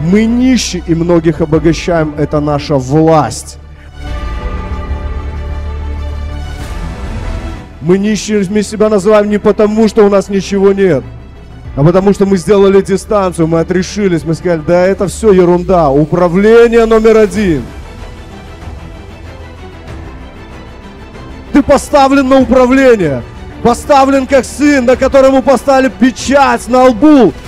Мы нищи и многих обогащаем. Это наша власть. Мы нищими себя называем не потому, что у нас ничего нет, а потому что мы сделали дистанцию, мы отрешились, мы сказали, да это все ерунда, управление номер один. Ты поставлен на управление, поставлен как сын, на которому поставили печать на лбу,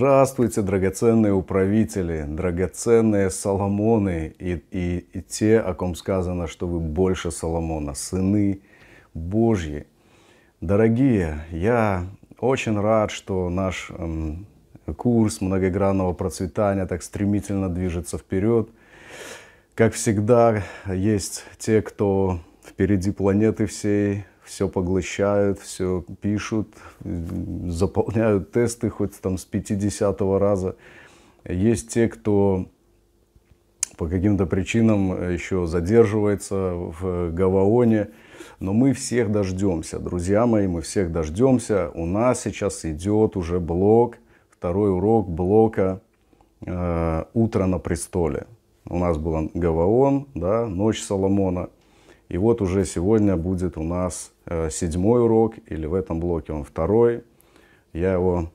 Здравствуйте, драгоценные управители, драгоценные Соломоны и, и, и те, о ком сказано, что вы больше Соломона, сыны Божьи. Дорогие, я очень рад, что наш эм, курс многогранного процветания так стремительно движется вперед. Как всегда, есть те, кто впереди планеты всей, все поглощают, все пишут, заполняют тесты хоть там с 50 раза. Есть те, кто по каким-то причинам еще задерживается в Гаваоне. Но мы всех дождемся, друзья мои, мы всех дождемся. У нас сейчас идет уже блок, второй урок блока э, «Утро на престоле». У нас был Гаваон, да, «Ночь Соломона». И вот уже сегодня будет у нас Э, седьмой урок, или в этом блоке он второй. Я его,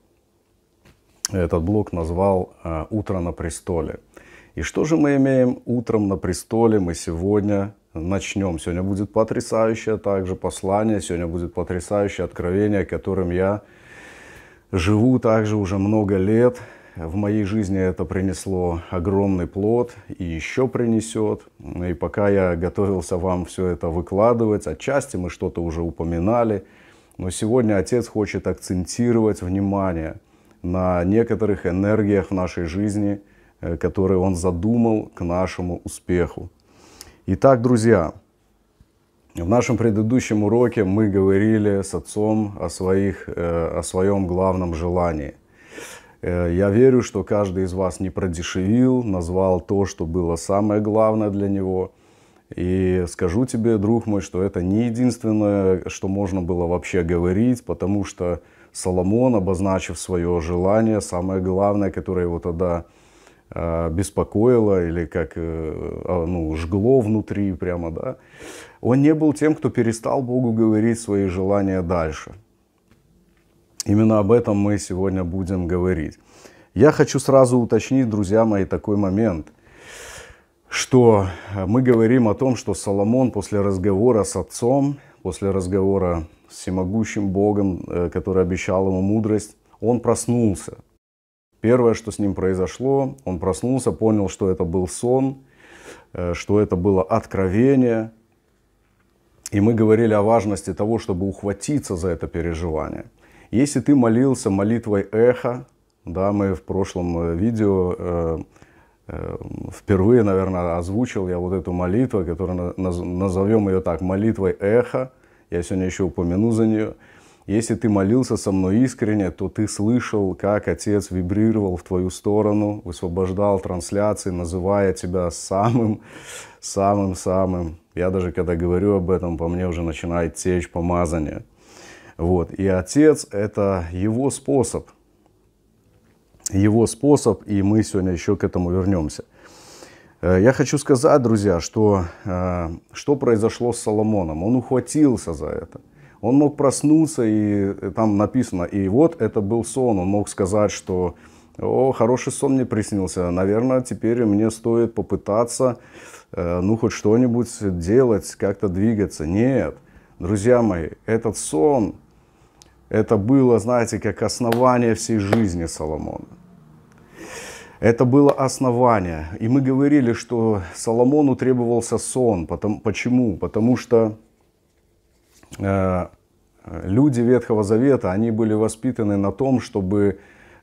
этот блок назвал э, «Утро на престоле». И что же мы имеем утром на престоле? Мы сегодня начнем. Сегодня будет потрясающее также послание, сегодня будет потрясающее откровение, которым я живу также уже много лет. В моей жизни это принесло огромный плод и еще принесет. И пока я готовился вам все это выкладывать, отчасти мы что-то уже упоминали, но сегодня Отец хочет акцентировать внимание на некоторых энергиях в нашей жизни, э, которые Он задумал к нашему успеху. Итак, друзья, в нашем предыдущем уроке мы говорили с отцом о, своих, э, о своем главном желании – Э, я верю, что каждый из вас не продешевил, назвал то, что было самое главное для него. И скажу тебе, друг мой, что это не единственное, что можно было вообще говорить, потому что Соломон, обозначив свое желание, самое главное, которое его тогда э, беспокоило или как э, а, ну, жгло внутри прямо, да, он не был тем, кто перестал Богу говорить свои желания дальше – Именно об этом мы сегодня будем говорить. Я хочу сразу уточнить, друзья мои, такой момент, что э, мы говорим о том, что Соломон после разговора с отцом, после разговора с всемогущим Богом, э, который обещал ему мудрость, он проснулся. Первое, что с ним произошло, он проснулся, понял, что это был сон, э, что это было откровение. И мы говорили о важности того, чтобы ухватиться за это переживание – если ты молился молитвой эхо, да, мы в прошлом э, видео э, э, впервые, наверное, озвучил я вот эту молитву, которую наз, назовем ее так, молитвой эхо. Я сегодня еще упомяну за нее. Если ты молился со мной искренне, то ты слышал, как Отец вибрировал в твою сторону, высвобождал трансляции, называя тебя самым, самым, самым. Я даже когда говорю об этом, по мне уже начинает течь помазание. Вот. И отец – это его способ. Его способ, и мы сегодня еще к этому вернемся. Э, я хочу сказать, друзья, что, э, что произошло с Соломоном. Он ухватился за это. Он мог проснуться, и э, там написано, и вот это был сон. Он мог сказать, что о, хороший сон мне приснился. Наверное, теперь мне стоит попытаться, ну, хоть что-нибудь делать, как-то двигаться. Нет, друзья мои, этот сон это было, знаете, как основание всей жизни Соломона. Это было основание. И мы говорили, что Соломону требовался сон. Потому, почему? Потому что э, люди Ветхого Завета, они были воспитаны на том, чтобы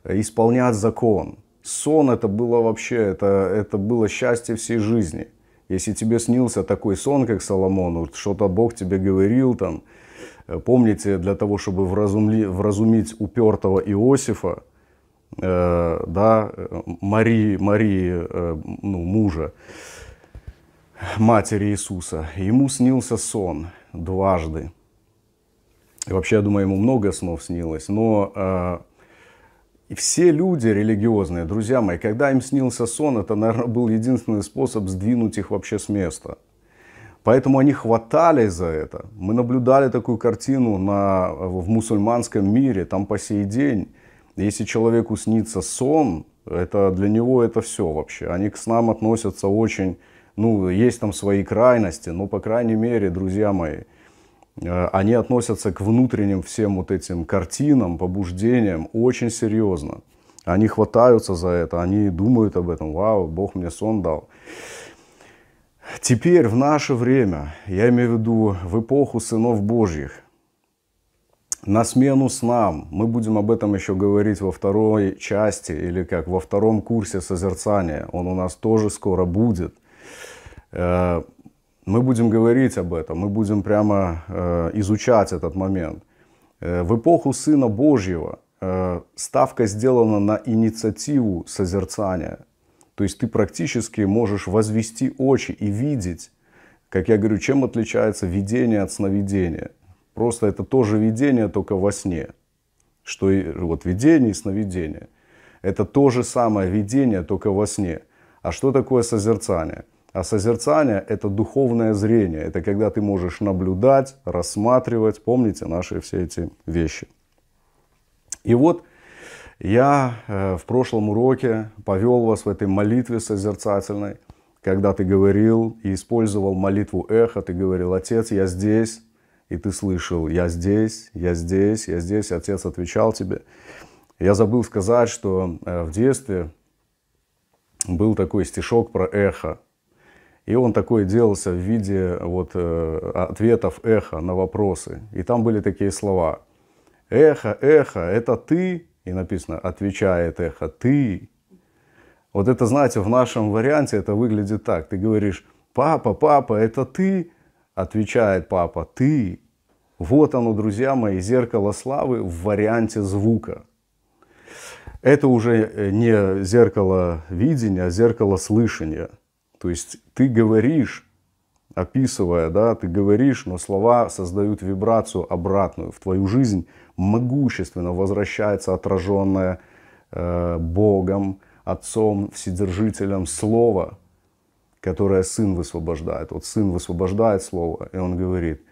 исполнять закон. Сон это было вообще, это, это было счастье всей жизни. Если тебе снился такой сон, как Соломону, что-то Бог тебе говорил там, Э, помните, для того, чтобы вразумли, вразумить упертого Иосифа, э, да, э, Марии, Марии э, ну, мужа, матери Иисуса, ему снился сон дважды. И вообще, я думаю, ему много снов снилось, но э, все люди религиозные, друзья мои, когда им снился сон, это, наверное, был единственный способ сдвинуть их вообще с места – Поэтому они хватались за это. Мы наблюдали такую картину на, в мусульманском мире, там по сей день. Если человеку снится сон, это для него это все вообще. Они к нам относятся очень, ну, есть там свои крайности, но, по крайней мере, друзья мои, э, они относятся к внутренним всем вот этим картинам, побуждениям очень серьезно. Они хватаются за это, они думают об этом, вау, Бог мне сон дал. Теперь, в наше время, я имею в виду в эпоху сынов Божьих, на смену с снам, мы будем об этом еще говорить во второй части или как во втором курсе созерцания, он у нас тоже скоро будет. Э, мы будем говорить об этом, мы будем прямо э, изучать этот момент. Э, в эпоху Сына Божьего ставка сделана на инициативу созерцания – то есть ты практически можешь возвести очи и видеть, как я говорю, чем отличается видение от сновидения. Просто это тоже видение, только во сне. Что и, вот видение и сновидение. Это то же самое видение, только во сне. А что такое созерцание? А созерцание – это духовное зрение. Это когда ты можешь наблюдать, рассматривать. Помните наши все эти вещи. И вот – я э, в прошлом уроке повел вас в этой молитве созерцательной, когда ты говорил и использовал молитву эхо, ты говорил, Отец, я здесь, и ты слышал, я здесь, я здесь, я здесь, Отец отвечал тебе. Я забыл сказать, что э, в детстве был такой стишок про эхо, и он такой делался в виде вот, э, ответов эхо на вопросы. И там были такие слова. Эхо, эхо, это ты, и написано «отвечает эхо ты». Вот это, знаете, в нашем варианте это выглядит так. Ты говоришь «папа, папа, это ты?» Отвечает папа «ты». Вот оно, друзья мои, зеркало славы в варианте звука. Это уже э, не зеркало видения, а зеркало слышания. То есть ты говоришь, описывая, да, ты говоришь, но слова создают вибрацию обратную в твою жизнь – могущественно возвращается отраженное э, Богом, Отцом, Вседержителем Слово, которое Сын высвобождает. Вот Сын высвобождает Слово, и Он говорит,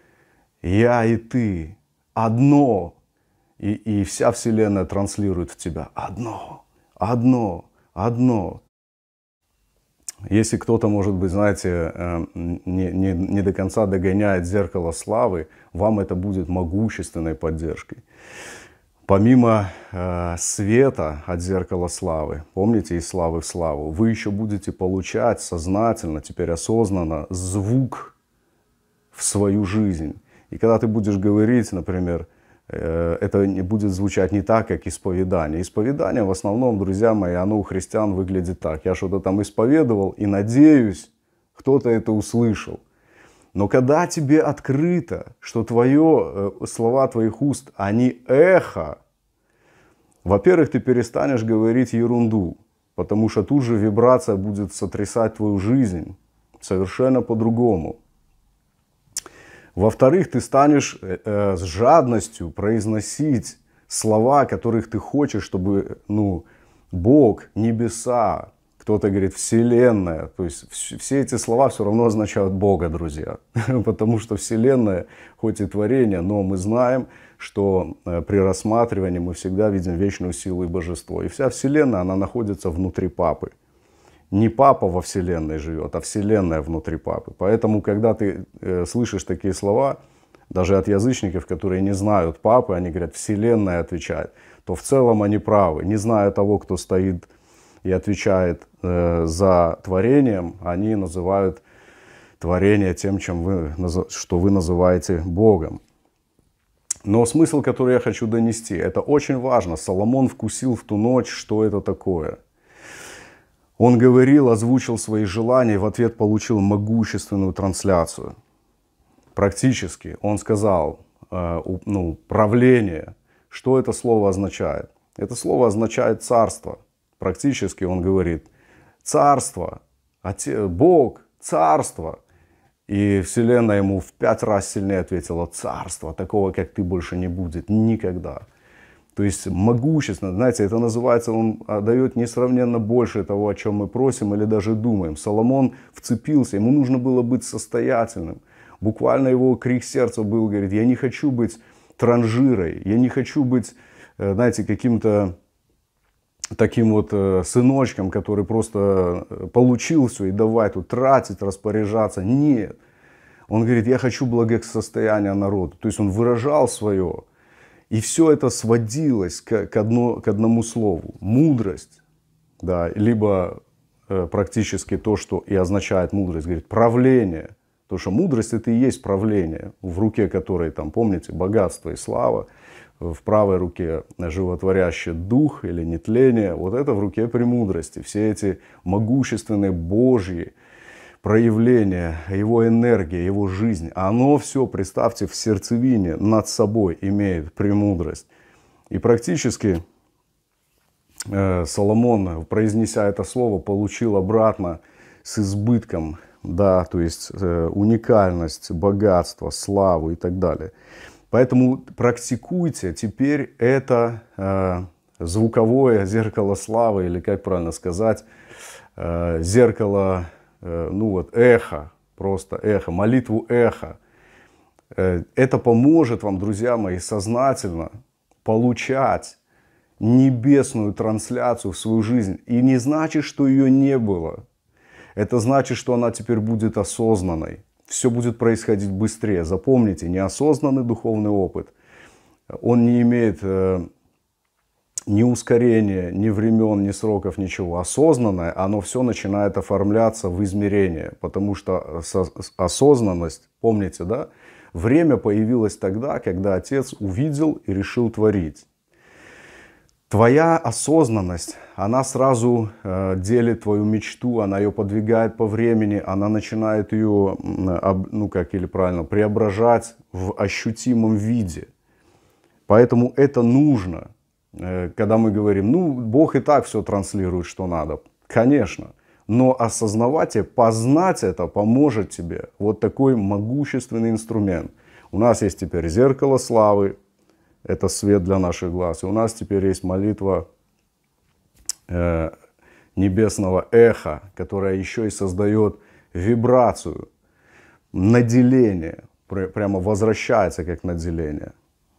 «Я и ты одно». И, и вся Вселенная транслирует в тебя одно, одно, одно. Если кто-то, может быть, знаете, э, не, не, не до конца догоняет зеркало славы, вам это будет могущественной поддержкой. Помимо э, света от зеркала славы, помните, из славы в славу, вы еще будете получать сознательно, теперь осознанно, звук в свою жизнь. И когда ты будешь говорить, например, Э, это не будет звучать не так, как исповедание. Исповедание в основном, друзья мои, оно у христиан выглядит так. Я что-то там исповедовал и надеюсь, кто-то это услышал. Но когда тебе открыто, что твое, э, слова твоих уст, они эхо, во-первых, ты перестанешь говорить ерунду, потому что тут же вибрация будет сотрясать твою жизнь совершенно по-другому. Во-вторых, ты станешь э, э, с жадностью произносить слова, которых ты хочешь, чтобы, ну, Бог, небеса, кто-то говорит вселенная. То есть все эти слова все равно означают Бога, друзья. Потому что вселенная, хоть и творение, но мы знаем, что э, при рассматривании мы всегда видим вечную силу и божество. И вся вселенная, она находится внутри папы не папа во Вселенной живет, а Вселенная внутри папы. Поэтому, когда ты э, слышишь такие слова, даже от язычников, которые не знают папы, они говорят, Вселенная отвечает, то в целом они правы. Не зная того, кто стоит и отвечает э, за творением, они называют творение тем, чем вы, что вы называете Богом. Но смысл, который я хочу донести, это очень важно. Соломон вкусил в ту ночь, что это такое – он говорил, озвучил свои желания, в ответ получил могущественную трансляцию. Практически он сказал, э, ну, правление. Что это слово означает? Это слово означает царство. Практически он говорит, царство, Бог, царство. И Вселенная ему в пять раз сильнее ответила, царство, такого как ты больше не будет никогда то есть могущественно, знаете, это называется, он а, дает несравненно больше того, о чем мы просим или даже думаем. Соломон вцепился, ему нужно было быть состоятельным. Буквально его крик сердца был, говорит, я не хочу быть транжирой, я не хочу быть, э, знаете, каким-то таким вот э, сыночком, который просто э, получил все и давай тут тратить, распоряжаться. Нет. Он говорит, я хочу благосостояния народа. То есть он выражал свое и все это сводилось к, к, одно, к одному слову. Мудрость. Да, либо э, практически то, что и означает мудрость, говорит, правление. Потому что мудрость это и есть правление, в руке которой, там, помните, богатство и слава, в правой руке животворящий дух или нетление, вот это в руке премудрости. Все эти могущественные Божьи проявление, его энергия, его жизнь, оно все, представьте, в сердцевине над собой имеет премудрость. И практически э, Соломон, произнеся это слово, получил обратно с избытком, да, то есть э, уникальность, богатство, славу и так далее. Поэтому практикуйте теперь это э, звуковое зеркало славы, или как правильно сказать, э, зеркало Э, ну вот, эхо, просто эхо, молитву эхо. Э, это поможет вам, друзья мои, сознательно получать небесную трансляцию в свою жизнь. И не значит, что ее не было. Это значит, что она теперь будет осознанной. Все будет происходить быстрее. Запомните, неосознанный духовный опыт, он не имеет э, ни ускорение, ни времен, ни сроков, ничего осознанное, оно все начинает оформляться в измерение, потому что э, осознанность, помните, да, время появилось тогда, когда отец увидел и решил творить. Твоя осознанность, она сразу э, делит твою мечту, она ее подвигает по времени, она начинает ее, ну как или правильно, преображать в ощутимом виде. Поэтому это нужно – Э, когда мы говорим, ну, Бог и так все транслирует, что надо. Конечно. Но осознавать и познать это поможет тебе вот такой могущественный инструмент. У нас есть теперь зеркало славы, это свет для наших глаз. И у нас теперь есть молитва э, небесного эха, которая еще и создает вибрацию, наделение, прямо возвращается как наделение.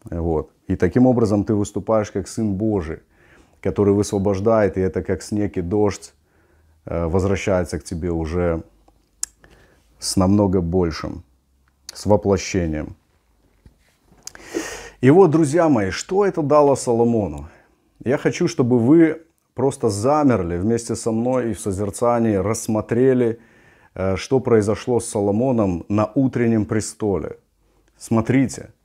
Вот. И таким образом ты выступаешь как Сын Божий, который высвобождает, и это как снег и дождь э, возвращается к тебе уже с намного большим, с воплощением. И вот, друзья мои, что это дало Соломону? Я хочу, чтобы вы просто замерли вместе со мной и в созерцании рассмотрели, э, что произошло с Соломоном на утреннем престоле. Смотрите –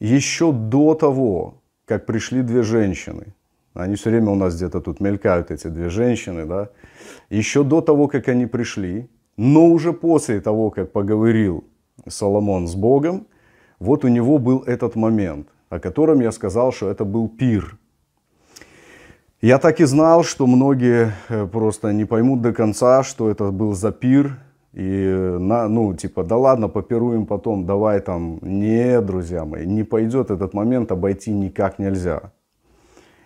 еще до того, как пришли две женщины, они все время у нас где-то тут мелькают, эти две женщины, да, еще до того, как они пришли, но уже после того, как поговорил Соломон с Богом, вот у него был этот момент, о котором я сказал, что это был пир. Я так и знал, что многие э, просто не поймут до конца, что это был за пир, и, на, ну, типа, да ладно, попируем потом, давай там. Не, друзья мои, не пойдет этот момент, обойти никак нельзя.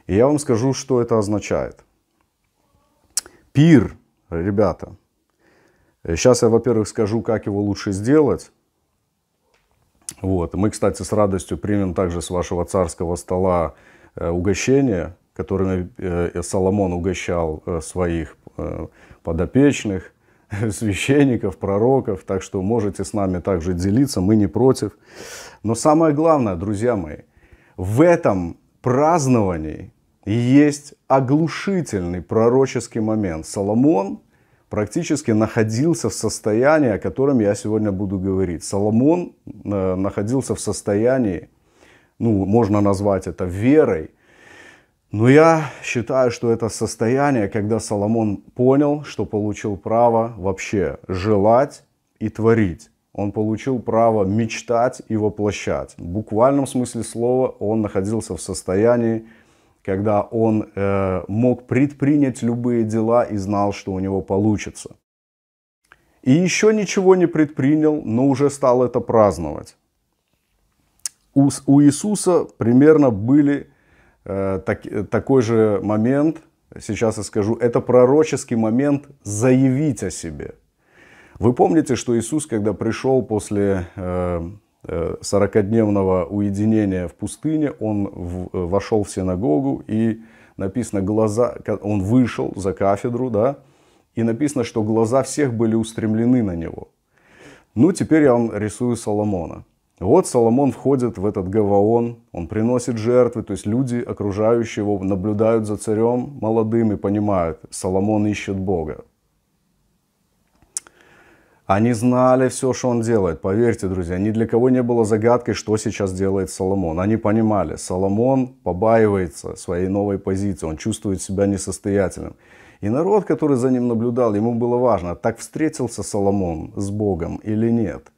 И я вам скажу, что это означает. Пир, ребята. Сейчас я, во-первых, скажу, как его лучше сделать. Вот. Мы, кстати, с радостью примем также с вашего царского стола э, угощение, которым э, Соломон угощал э, своих подопечных. священников, пророков, так что можете с нами также делиться, мы не против. Но самое главное, друзья мои, в этом праздновании есть оглушительный пророческий момент. Соломон практически находился в состоянии, о котором я сегодня буду говорить. Соломон э, находился в состоянии, ну, можно назвать это верой, но я считаю, что это состояние, когда Соломон понял, что получил право вообще желать и творить. Он получил право мечтать и воплощать. В буквальном смысле слова он находился в состоянии, когда он э, мог предпринять любые дела и знал, что у него получится. И еще ничего не предпринял, но уже стал это праздновать. У, у Иисуса примерно были Э, так, э, такой же момент, сейчас я скажу, это пророческий момент заявить о себе. Вы помните, что Иисус, когда пришел после 40-дневного э, уединения в пустыне, он вошел в синагогу и написано, глаза, он вышел за кафедру, да, и написано, что глаза всех были устремлены на него. Ну, теперь я вам рисую Соломона – вот Соломон входит в этот Гаваон, он приносит жертвы, то есть люди, окружающие его, наблюдают за царем молодым и понимают, Соломон ищет Бога. Они знали все, что он делает. Поверьте, друзья, ни для кого не было загадкой, что сейчас делает Соломон. Они понимали, Соломон побаивается своей новой позиции, он чувствует себя несостоятельным. И народ, который за ним наблюдал, ему было важно, так встретился Соломон с Богом или нет.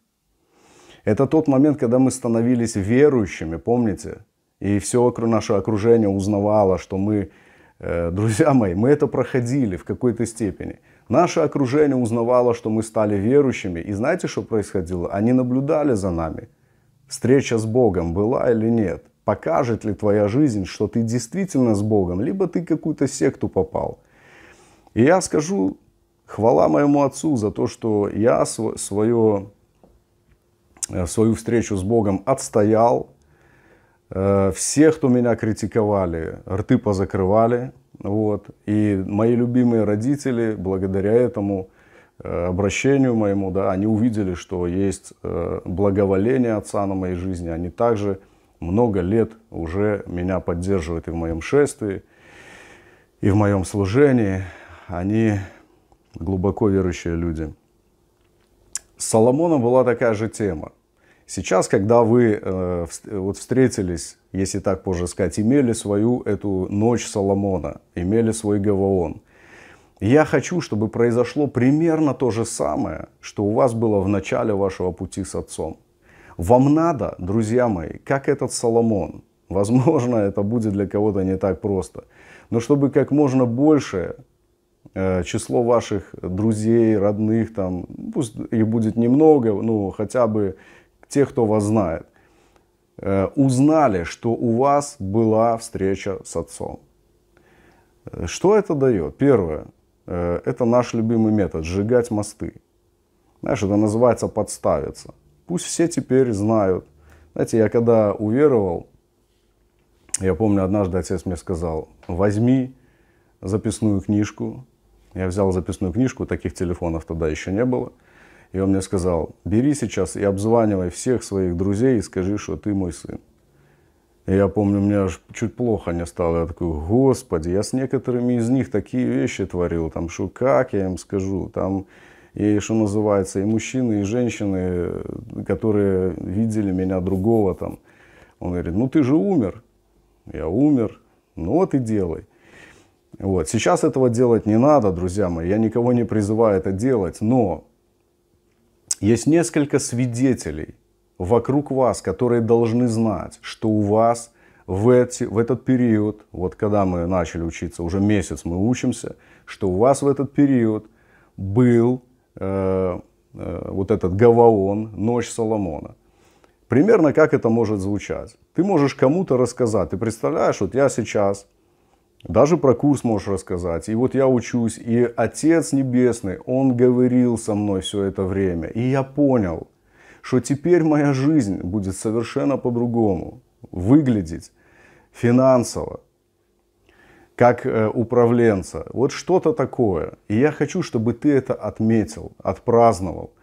Это тот момент, когда мы становились верующими, помните? И все наше окружение узнавало, что мы, э, друзья мои, мы это проходили в какой-то степени. Наше окружение узнавало, что мы стали верующими. И знаете, что происходило? Они наблюдали за нами. Встреча с Богом была или нет? Покажет ли твоя жизнь, что ты действительно с Богом, либо ты какую-то секту попал? И я скажу, хвала моему отцу за то, что я свое Э, свою встречу с Богом отстоял. Э, Все, кто меня критиковали, рты позакрывали. Вот. И мои любимые родители, благодаря этому э, обращению моему, да, они увидели, что есть благоволение Отца на моей жизни. Они также много лет уже меня поддерживают и в моем шествии, и в моем служении. Они глубоко верующие люди. С Соломоном была такая же тема. Сейчас, когда вы э, вот встретились, если так позже сказать, имели свою эту ночь Соломона, имели свой Гаваон, я хочу, чтобы произошло примерно то же самое, что у вас было в начале вашего пути с отцом. Вам надо, друзья мои, как этот Соломон. Возможно, это будет для кого-то не так просто. Но чтобы как можно больше Э, число ваших друзей, родных, там, пусть их будет немного, ну, хотя бы те, кто вас знает, э, узнали, что у вас была встреча с отцом. Э, что это дает? Первое, это наш любимый метод – сжигать мосты. Знаешь, это называется подставиться. Пусть все теперь знают. Знаете, я когда уверовал, я помню, однажды отец мне сказал, возьми записную книжку, я взял записную книжку, таких телефонов тогда еще не было. И он мне сказал, бери сейчас и обзванивай всех своих друзей и скажи, что ты мой сын. И я помню, у меня аж чуть плохо не стало. Я такой, господи, я с некоторыми из них такие вещи творил. Там, что как я им скажу, там, и что называется, и мужчины, и женщины, которые видели меня другого там. Он говорит, ну ты же умер. Я умер, ну вот и делай. Вот. Сейчас этого делать не надо, друзья мои. Я никого не призываю это делать. Но есть несколько свидетелей вокруг вас, которые должны знать, что у вас в, эти, в этот период, вот когда мы начали учиться, уже месяц мы учимся, что у вас в этот период был э, э, вот этот Гаваон, Ночь Соломона. Примерно как это может звучать. Ты можешь кому-то рассказать. Ты представляешь, вот я сейчас даже про курс можешь рассказать. И вот я учусь, и Отец Небесный, Он говорил со мной все это время. И я понял, что теперь моя жизнь будет совершенно по-другому выглядеть финансово, как э, управленца. Вот что-то такое. И я хочу, чтобы ты это отметил, отпраздновал.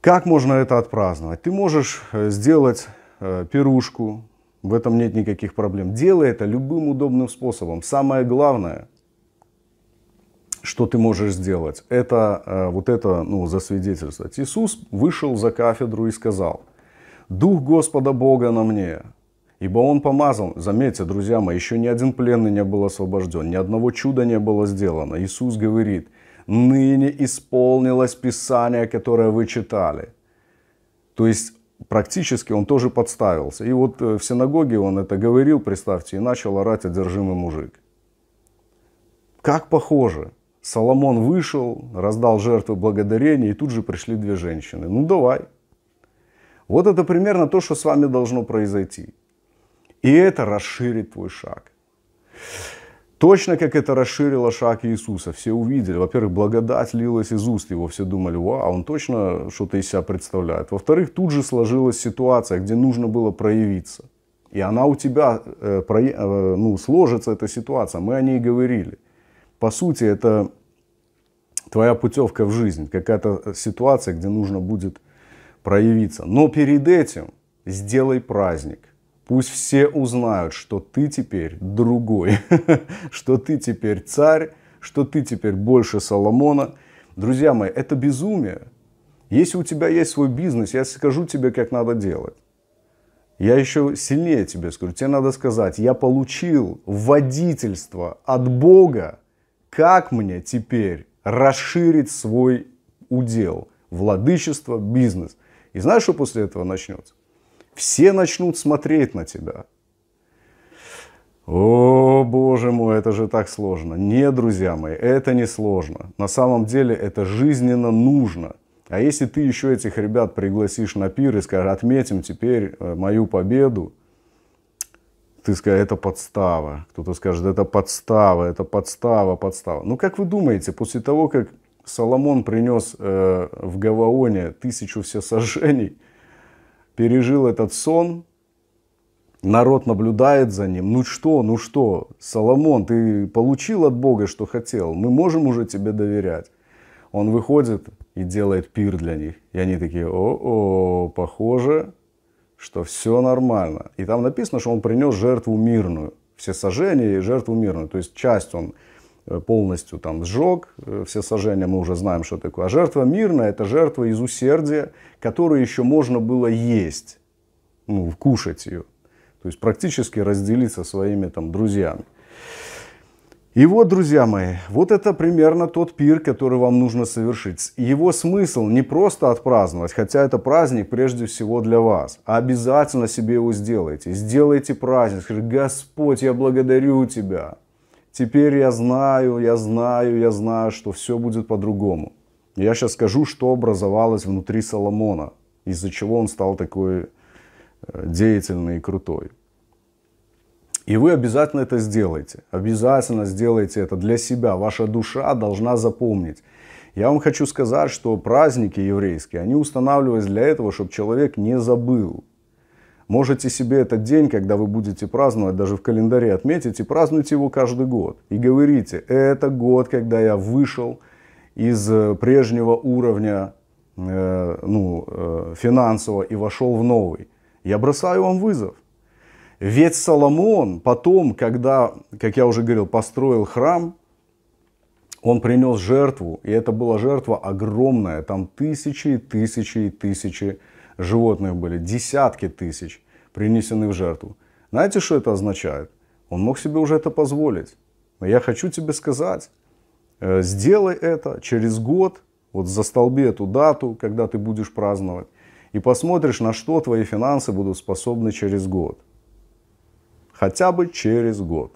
Как можно это отпраздновать? Ты можешь э, сделать э, пирушку, в этом нет никаких проблем. Делай это любым удобным способом. Самое главное, что ты можешь сделать, это э, вот это ну, засвидетельствовать. Иисус вышел за кафедру и сказал, «Дух Господа Бога на мне, ибо Он помазал». Заметьте, друзья мои, еще ни один пленный не был освобожден, ни одного чуда не было сделано. Иисус говорит, «Ныне исполнилось Писание, которое вы читали». То есть практически он тоже подставился. И вот э, в синагоге он это говорил, представьте, и начал орать одержимый мужик. Как похоже. Соломон вышел, раздал жертвы благодарения, и тут же пришли две женщины. Ну давай. Вот это примерно то, что с вами должно произойти. И это расширит твой шаг. Точно как это расширило шаг Иисуса. Все увидели. Во-первых, благодать лилась из уст его. Все думали, вау, он точно что-то из себя представляет. Во-вторых, тут же сложилась ситуация, где нужно было проявиться. И она у тебя э, про, э, ну, сложится, эта ситуация. Мы о ней говорили. По сути, это твоя путевка в жизнь. Какая-то ситуация, где нужно будет проявиться. Но перед этим сделай праздник – Пусть все узнают, что ты теперь другой, что ты теперь царь, что ты теперь больше Соломона. Друзья мои, это безумие. Если у тебя есть свой бизнес, я скажу тебе, как надо делать. Я еще сильнее тебе скажу. Тебе надо сказать, я получил водительство от Бога, как мне теперь расширить свой удел, владычество, бизнес. И знаешь, что после этого начнется? Все начнут смотреть на тебя. О, боже мой, это же так сложно. Нет, друзья мои, это не сложно. На самом деле это жизненно нужно. А если ты еще этих ребят пригласишь на пир и скажешь, отметим теперь э, мою победу, ты скажешь, это подстава. Кто-то скажет, это подстава, это подстава, подстава. Ну, как вы думаете, после того, как Соломон принес э, в Гаваоне тысячу всесожжений, пережил этот сон, народ наблюдает за ним. Ну что, ну что, Соломон, ты получил от Бога, что хотел, мы можем уже тебе доверять. Он выходит и делает пир для них. И они такие, о-о, похоже, что все нормально. И там написано, что он принес жертву мирную. Все сожжения и жертву мирную. То есть часть он Э, полностью там сжег э, все сожжения, мы уже знаем, что такое. А жертва мирная – это жертва из усердия, которую еще можно было есть, ну, кушать ее. То есть практически разделиться своими там друзьями. И вот, друзья мои, вот это примерно тот пир, который вам нужно совершить. Его смысл не просто отпраздновать, хотя это праздник прежде всего для вас, а обязательно себе его сделайте. Сделайте праздник, скажите, Господь, я благодарю Тебя, Теперь я знаю, я знаю, я знаю, что все будет по-другому. Я сейчас скажу, что образовалось внутри Соломона, из-за чего он стал такой э, деятельный и крутой. И вы обязательно это сделаете. Обязательно сделайте это для себя. Ваша душа должна запомнить. Я вам хочу сказать, что праздники еврейские, они устанавливались для этого, чтобы человек не забыл. Можете себе этот день, когда вы будете праздновать, даже в календаре отметить и празднуйте его каждый год. И говорите, это год, когда я вышел из э, прежнего уровня э, ну, э, финансового и вошел в новый. Я бросаю вам вызов. Ведь Соломон потом, когда, как я уже говорил, построил храм, он принес жертву, и это была жертва огромная, там тысячи и тысячи и тысячи животных были десятки тысяч принесены в жертву. Знаете, что это означает? Он мог себе уже это позволить. Но я хочу тебе сказать, э, сделай это через год, вот за застолби эту дату, когда ты будешь праздновать, и посмотришь, на что твои финансы будут способны через год. Хотя бы через год.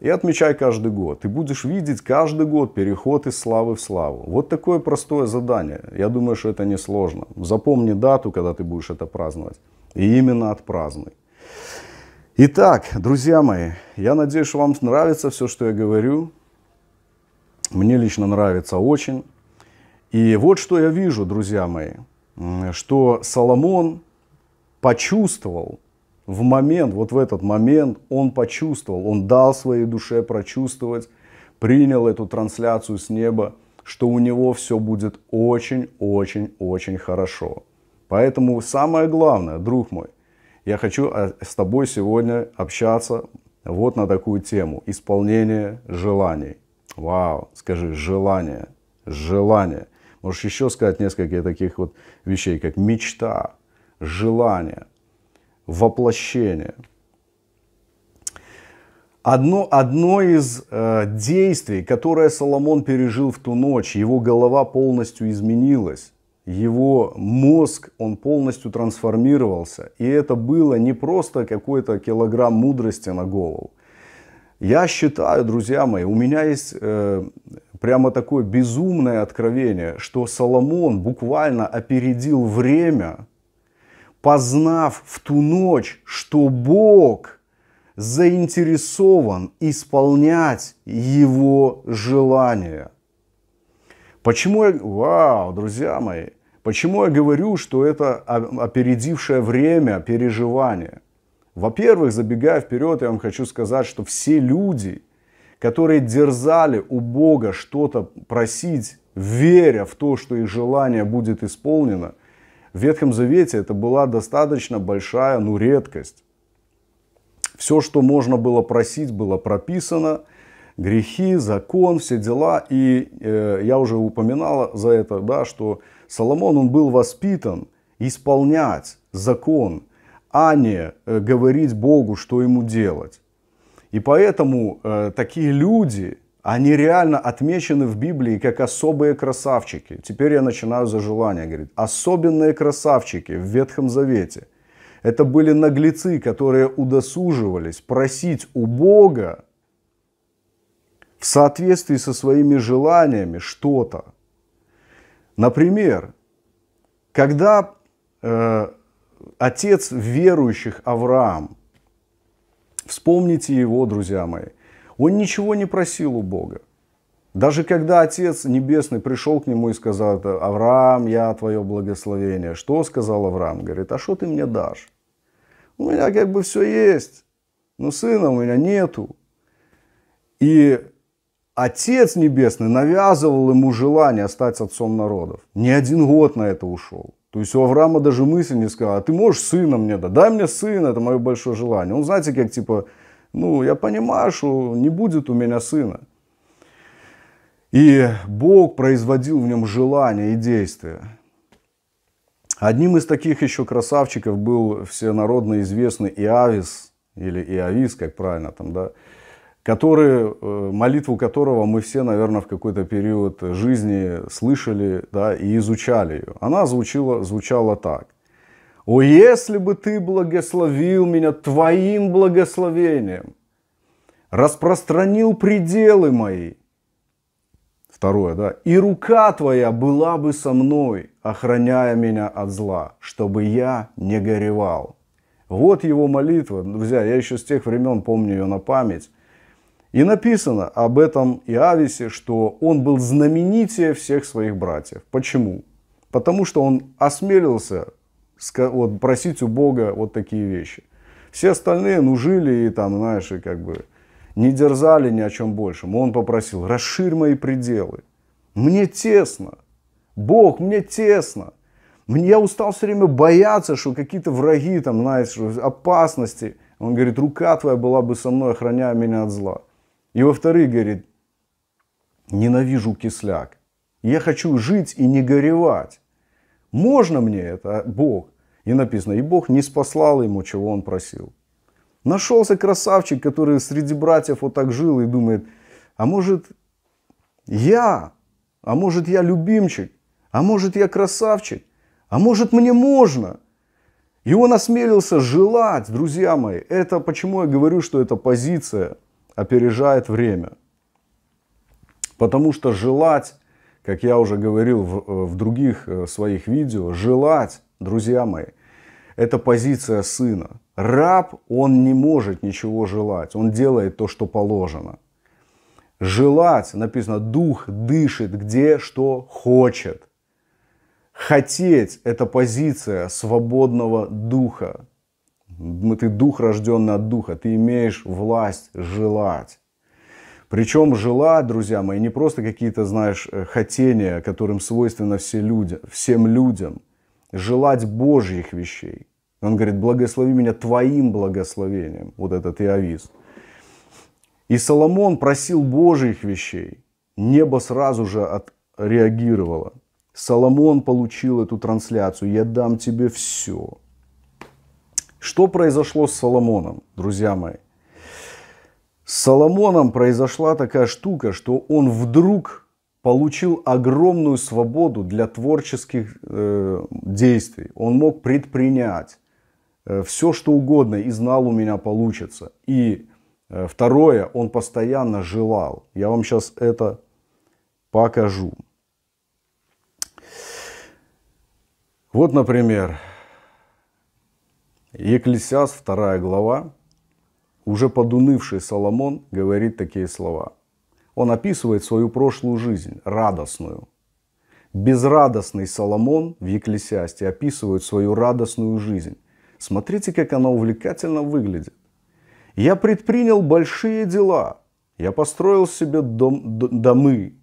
И отмечай каждый год. И будешь видеть каждый год переход из славы в славу. Вот такое простое задание. Я думаю, что это несложно. Запомни дату, когда ты будешь это праздновать. И именно отпразднуй. Итак, друзья мои, я надеюсь, что вам нравится все, что я говорю. Мне лично нравится очень. И вот что я вижу, друзья мои, что Соломон почувствовал, в момент, вот в этот момент он почувствовал, он дал своей душе прочувствовать, принял эту трансляцию с неба, что у него все будет очень-очень-очень хорошо. Поэтому самое главное, друг мой, я хочу а, с тобой сегодня общаться вот на такую тему. Исполнение желаний. Вау, скажи, желание, желание. Можешь еще сказать несколько таких вот вещей, как мечта, желание – воплощение. Одно, одно из э, действий, которое Соломон пережил в ту ночь, его голова полностью изменилась, его мозг, он полностью трансформировался. И это было не просто какой-то килограмм мудрости на голову. Я считаю, друзья мои, у меня есть э, прямо такое безумное откровение, что Соломон буквально опередил время познав в ту ночь, что Бог заинтересован исполнять его желания. Почему я... Вау, друзья мои! Почему я говорю, что это опередившее время переживания? Во-первых, забегая вперед, я вам хочу сказать, что все люди, которые дерзали у Бога что-то просить, веря в то, что их желание будет исполнено – в Ветхом Завете это была достаточно большая, ну, редкость. Все, что можно было просить, было прописано. Грехи, закон, все дела. И э, я уже упоминал за это, да, что Соломон, он был воспитан исполнять закон, а не э, говорить Богу, что ему делать. И поэтому э, такие люди, они реально отмечены в Библии как особые красавчики. Теперь я начинаю за желание, говорит. Особенные красавчики в Ветхом Завете. Это были наглецы, которые удосуживались просить у Бога в соответствии со своими желаниями что-то. Например, когда э, отец верующих Авраам, вспомните его, друзья мои, он ничего не просил у Бога. Даже когда Отец Небесный пришел к нему и сказал, Авраам, я твое благословение. Что сказал Авраам? Говорит, а что ты мне дашь? У меня как бы все есть, но сына у меня нету. И Отец Небесный навязывал ему желание стать отцом народов. Не один год на это ушел. То есть у Авраама даже мысль не сказала, а ты можешь сына мне дать, дай мне сына, это мое большое желание. Он, знаете, как типа ну, я понимаю, что не будет у меня сына. И Бог производил в нем желания и действия. Одним из таких еще красавчиков был всенародно известный Иавис, или Иавис, как правильно там, да, который, э, молитву которого мы все, наверное, в какой-то период жизни слышали да, и изучали ее. Она звучила, звучала так. О, если бы ты благословил меня твоим благословением, распространил пределы мои. Второе, да. И рука твоя была бы со мной, охраняя меня от зла, чтобы я не горевал. Вот его молитва, ну, друзья, я еще с тех времен помню ее на память. И написано об этом Иависе, что он был знаменитее всех своих братьев. Почему? Потому что он осмелился вот, просить у Бога вот такие вещи. Все остальные, ну, жили и там, знаешь, и как бы не дерзали ни о чем большем. Он попросил, расширь мои пределы. Мне тесно. Бог, мне тесно. Мне я устал все время бояться, что какие-то враги, там, знаешь, опасности. Он говорит, рука твоя была бы со мной, охраняя меня от зла. И во-вторых, говорит, ненавижу кисляк. Я хочу жить и не горевать. Можно мне это, а? Бог? И написано, и Бог не спаслал ему, чего он просил. Нашелся красавчик, который среди братьев вот так жил и думает, а может я, а может я любимчик, а может я красавчик, а может мне можно – и он осмелился желать, друзья мои. Это почему я говорю, что эта позиция опережает время. Потому что желать как я уже говорил в, э, в других э, своих видео, желать, друзья мои, это позиция сына. Раб, он не может ничего желать, он делает то, что положено. Желать, написано, дух дышит где что хочет. Хотеть – это позиция свободного духа. Ты дух рожденный от духа, ты имеешь власть желать. Причем жила, друзья мои, не просто какие-то, знаешь, э, хотения, которым свойственно все люди, всем людям. Желать Божьих вещей. Он говорит, благослови меня твоим благословением, вот этот иовист. И Соломон просил Божьих вещей. Небо сразу же отреагировало. Соломон получил эту трансляцию. Я дам тебе все. Что произошло с Соломоном, друзья мои? С Соломоном произошла такая штука, что он вдруг получил огромную свободу для творческих э, действий. Он мог предпринять э, все, что угодно, и знал, у меня получится. И э, второе, он постоянно желал. Я вам сейчас это покажу. Вот, например, Екклесиас, вторая глава, уже подунывший Соломон говорит такие слова. Он описывает свою прошлую жизнь, радостную. Безрадостный Соломон в Екклесиасте описывает свою радостную жизнь. Смотрите, как она увлекательно выглядит. «Я предпринял большие дела. Я построил себе дом, домы,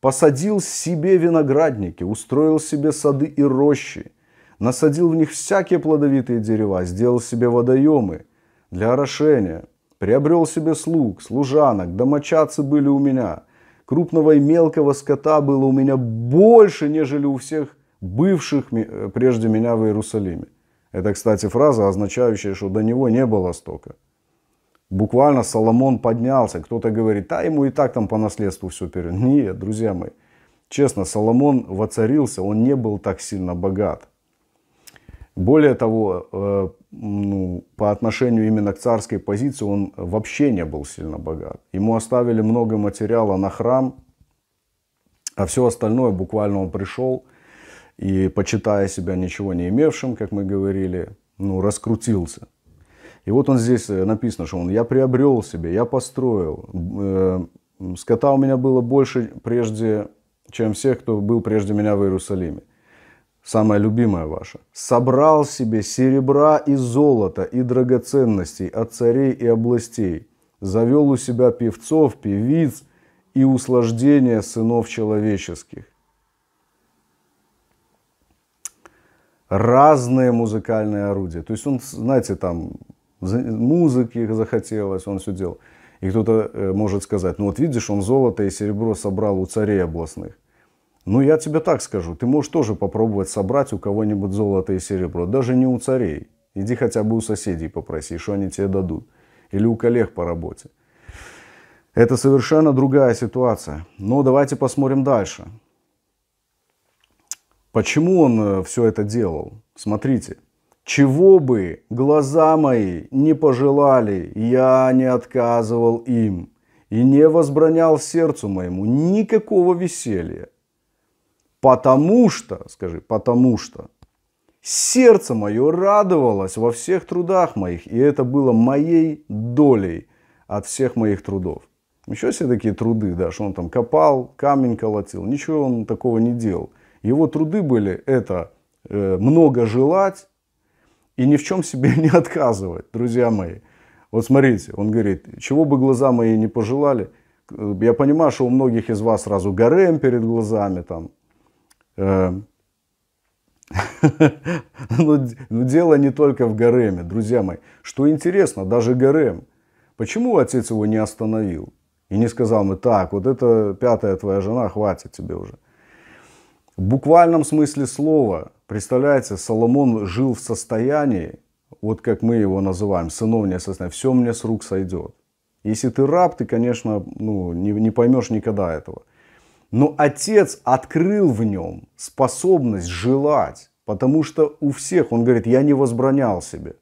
посадил себе виноградники, устроил себе сады и рощи, насадил в них всякие плодовитые дерева, сделал себе водоемы – для орошения. Приобрел себе слуг, служанок, домочадцы были у меня. Крупного и мелкого скота было у меня больше, нежели у всех бывших э, прежде меня в Иерусалиме. Это, кстати, фраза, означающая, что до него не было столько. Буквально Соломон поднялся. Кто-то говорит, да, ему и так там по наследству все перед. Нет, друзья мои, честно, Соломон воцарился, он не был так сильно богат. Более того, э, ну, по отношению именно к царской позиции он вообще не был сильно богат. Ему оставили много материала на храм, а все остальное буквально он пришел и, почитая себя ничего не имевшим, как мы говорили, ну, раскрутился. И вот он здесь э, написано, что он «я приобрел себе, я построил». Э, скота у меня было больше прежде, чем всех, кто был прежде меня в Иерусалиме самое любимое ваше. Собрал себе серебра и золота и драгоценностей от царей и областей. Завел у себя певцов, певиц и услаждения сынов человеческих. Разные музыкальные орудия. То есть он, знаете, там музыки захотелось, он все делал. И кто-то э, может сказать, ну вот видишь, он золото и серебро собрал у царей областных. Ну, я тебе так скажу, ты можешь тоже попробовать собрать у кого-нибудь золото и серебро, даже не у царей. Иди хотя бы у соседей попроси, что они тебе дадут. Или у коллег по работе. Это совершенно другая ситуация. Но давайте посмотрим дальше. Почему он э, все это делал? Смотрите. Чего бы глаза мои не пожелали, я не отказывал им и не возбранял сердцу моему никакого веселья, Потому что, скажи, потому что сердце мое радовалось во всех трудах моих, и это было моей долей от всех моих трудов. Еще все такие труды, да, что он там копал, камень колотил, ничего он такого не делал. Его труды были это э, много желать и ни в чем себе не отказывать, друзья мои. Вот смотрите, он говорит, чего бы глаза мои не пожелали, э, я понимаю, что у многих из вас сразу гарем перед глазами, там, Эм, Но ну, ну, дело не только в Гареме, друзья мои. Что интересно, даже Гарем. Почему отец его не остановил? И не сказал ему, так, вот это пятая твоя жена, хватит тебе уже. В буквальном смысле слова, представляете, Соломон жил в состоянии, вот как мы его называем, сыновнее состояние, все мне с рук сойдет. Если ты раб, ты, конечно, ну, не, не поймешь никогда этого. Но отец открыл в нем способность желать, потому что у всех, он говорит, я не возбранял себе.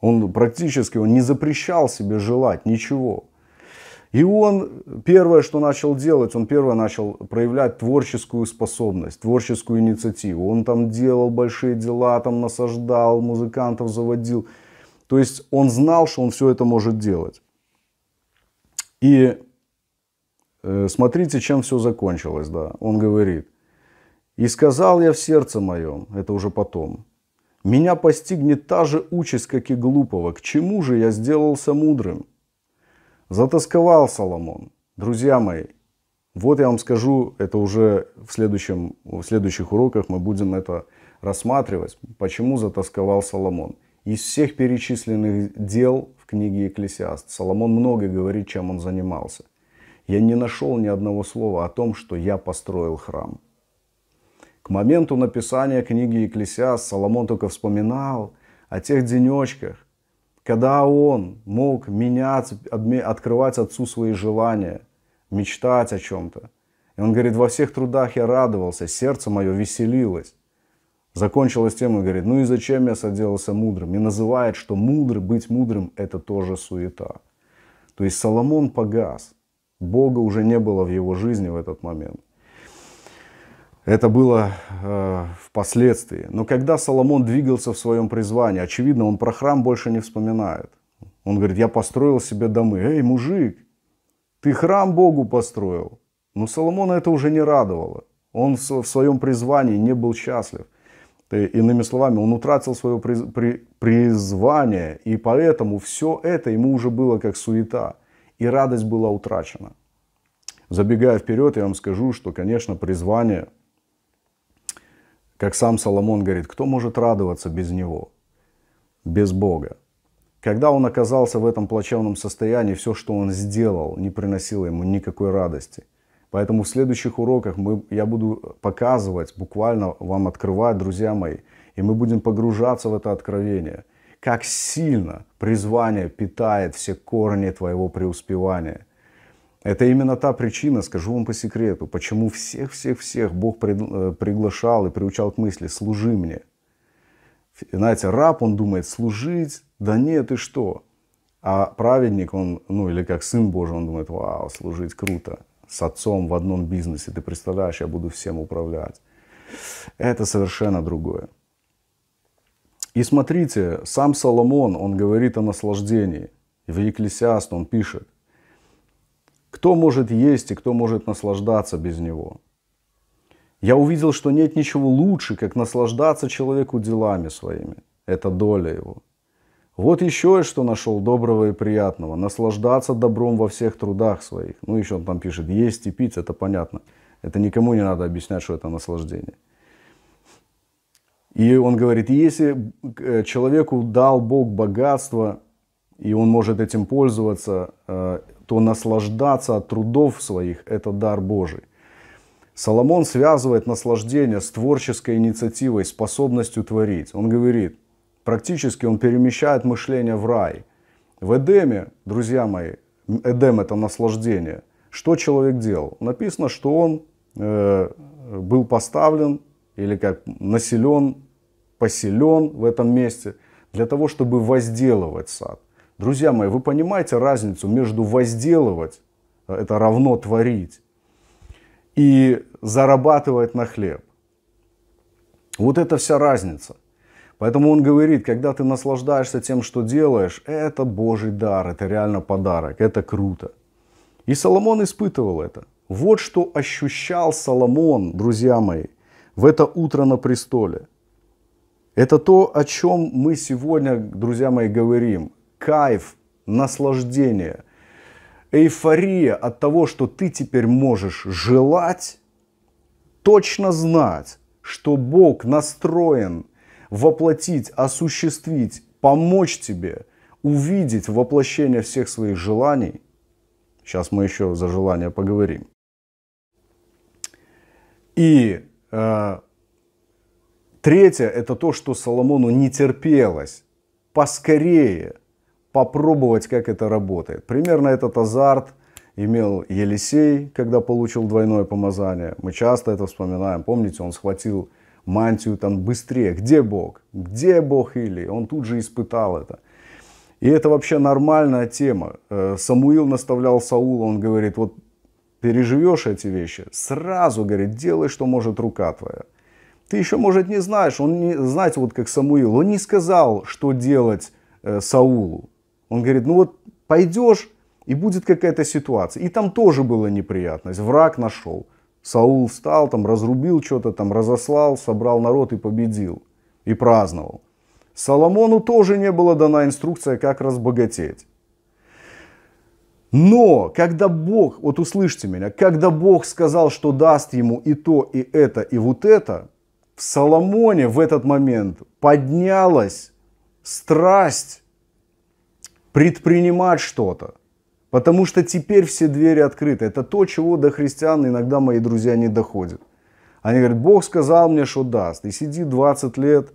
Он практически, он не запрещал себе желать ничего. И он первое, что начал делать, он первое начал проявлять творческую способность, творческую инициативу. Он там делал большие дела, там насаждал, музыкантов заводил. То есть он знал, что он все это может делать. И Э, смотрите, чем все закончилось, да. Он говорит, и сказал я в сердце моем, это уже потом, меня постигнет та же участь, как и глупого, к чему же я сделался мудрым? Затасковал Соломон, друзья мои, вот я вам скажу, это уже в, следующем, в следующих уроках мы будем это рассматривать, почему затасковал Соломон. Из всех перечисленных дел в книге Екклесиаст Соломон много говорит, чем он занимался – я не нашел ни одного слова о том, что я построил храм. К моменту написания книги Екклесиас Соломон только вспоминал о тех денечках, когда он мог менять, открывать отцу свои желания, мечтать о чем-то. И он говорит, во всех трудах я радовался, сердце мое веселилось. Закончилась тема и говорит, ну и зачем я соделался мудрым? И называет, что мудрый, быть мудрым – это тоже суета. То есть Соломон погас. Бога уже не было в его жизни в этот момент. Это было э, впоследствии. Но когда Соломон двигался в своем призвании, очевидно, он про храм больше не вспоминает. Он говорит, я построил себе домы. Эй, мужик, ты храм Богу построил. Но Соломона это уже не радовало. Он в своем призвании не был счастлив. Иными словами, он утратил свое призвание, и поэтому все это ему уже было как суета и радость была утрачена. Забегая вперед, я вам скажу, что, конечно, призвание, как сам Соломон говорит, кто может радоваться без него, без Бога? Когда он оказался в этом плачевном состоянии, все, что он сделал, не приносило ему никакой радости. Поэтому в следующих уроках мы, я буду показывать, буквально вам открывать, друзья мои, и мы будем погружаться в это откровение – как сильно призвание питает все корни твоего преуспевания. Это именно та причина, скажу вам по секрету, почему всех-всех-всех Бог э, приглашал и приучал к мысли «служи мне». Знаете, раб, он думает, служить? Да нет, и что? А праведник, он, ну или как сын Божий, он думает, вау, служить круто. С отцом в одном бизнесе, ты представляешь, я буду всем управлять. Это совершенно другое. И смотрите, сам Соломон, он говорит о наслаждении. В Екклесиаст он пишет, кто может есть и кто может наслаждаться без него. Я увидел, что нет ничего лучше, как наслаждаться человеку делами своими. Это доля его. Вот еще и что нашел доброго и приятного. Наслаждаться добром во всех трудах своих. Ну, еще он там пишет, есть и пить, это понятно. Это никому не надо объяснять, что это наслаждение. И он говорит, если э, человеку дал Бог богатство, и он может этим пользоваться, э, то наслаждаться от трудов своих – это дар Божий. Соломон связывает наслаждение с творческой инициативой, способностью творить. Он говорит, практически он перемещает мышление в рай. В Эдеме, друзья мои, Эдем – это наслаждение. Что человек делал? Написано, что он э, был поставлен или как населен поселен в этом месте, для того, чтобы возделывать сад. Друзья мои, вы понимаете разницу между возделывать, э, это равно творить, и зарабатывать на хлеб. Вот это вся разница. Поэтому он говорит, когда ты наслаждаешься тем, что делаешь, это Божий дар, это реально подарок, это круто. И Соломон испытывал это. Вот что ощущал Соломон, друзья мои, в это утро на престоле – это то, о чем мы сегодня, друзья мои, говорим. Кайф, наслаждение, эйфория от того, что ты теперь можешь желать, точно знать, что Бог настроен воплотить, осуществить, помочь тебе увидеть воплощение всех своих желаний. Сейчас мы еще за желания поговорим. И э, Третье – это то, что Соломону не терпелось поскорее попробовать, как это работает. Примерно этот азарт имел Елисей, когда получил двойное помазание. Мы часто это вспоминаем. Помните, он схватил мантию там быстрее. Где Бог? Где Бог или? Он тут же испытал это. И это вообще нормальная тема. Э, Самуил наставлял Саула, он говорит, вот переживешь эти вещи, сразу, говорит, делай, что может рука твоя. Ты еще, может, не знаешь, он не, знаете, вот как Самуил, он не сказал, что делать э, Саулу. Он говорит, ну вот пойдешь, и будет какая-то ситуация. И там тоже была неприятность, враг нашел. Саул встал, там разрубил что-то, там разослал, собрал народ и победил. И праздновал. Соломону тоже не была дана инструкция, как разбогатеть. Но когда Бог, вот услышьте меня, когда Бог сказал, что даст ему и то, и это, и вот это, в Соломоне в этот момент поднялась страсть предпринимать что-то. Потому что теперь все двери открыты. Это то, чего до христиан иногда мои друзья не доходят. Они говорят, Бог сказал мне, что даст. И сидит 20 лет,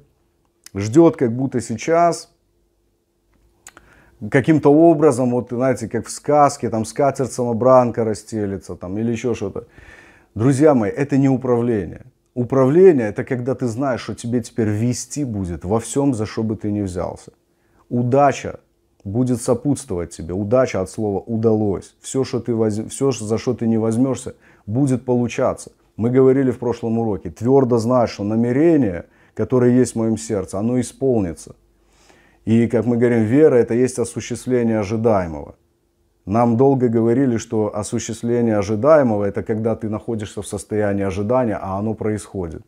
ждет как будто сейчас, каким-то образом, вот знаете, как в сказке, там скатерть самобранка растелится, там, или еще что-то. Друзья мои, это не управление. Управление – это когда ты знаешь, что тебе теперь вести будет во всем, за что бы ты ни взялся. Удача будет сопутствовать тебе. Удача от слова «удалось». Все, что ты воз... Все за что ты не возьмешься, будет получаться. Мы говорили в прошлом уроке, твердо знаешь, что намерение, которое есть в моем сердце, оно исполнится. И, как мы говорим, вера – это есть осуществление ожидаемого. Нам долго говорили, что осуществление ожидаемого это когда ты находишься в состоянии ожидания, а оно происходит.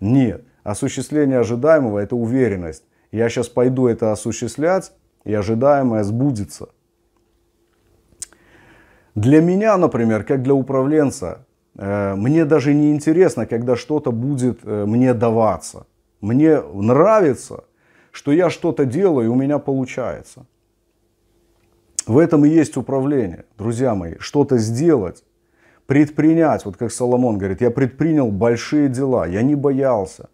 Нет, осуществление ожидаемого это уверенность. Я сейчас пойду это осуществлять, и ожидаемое сбудется. Для меня, например, как для управленца, э, мне даже не интересно, когда что-то будет э, мне даваться. Мне нравится, что я что-то делаю, и у меня получается. В этом и есть управление, друзья мои. Что-то сделать, предпринять. Вот как Соломон говорит, я предпринял большие дела, я не боялся.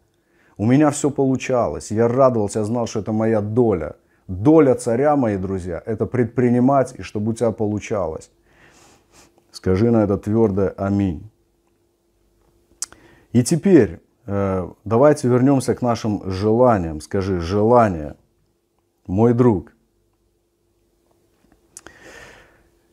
У меня все получалось, я радовался, я знал, что это моя доля. Доля царя, мои друзья, это предпринимать и чтобы у тебя получалось. Скажи на это твердое аминь. И теперь э, давайте вернемся к нашим желаниям. Скажи, желание, мой друг,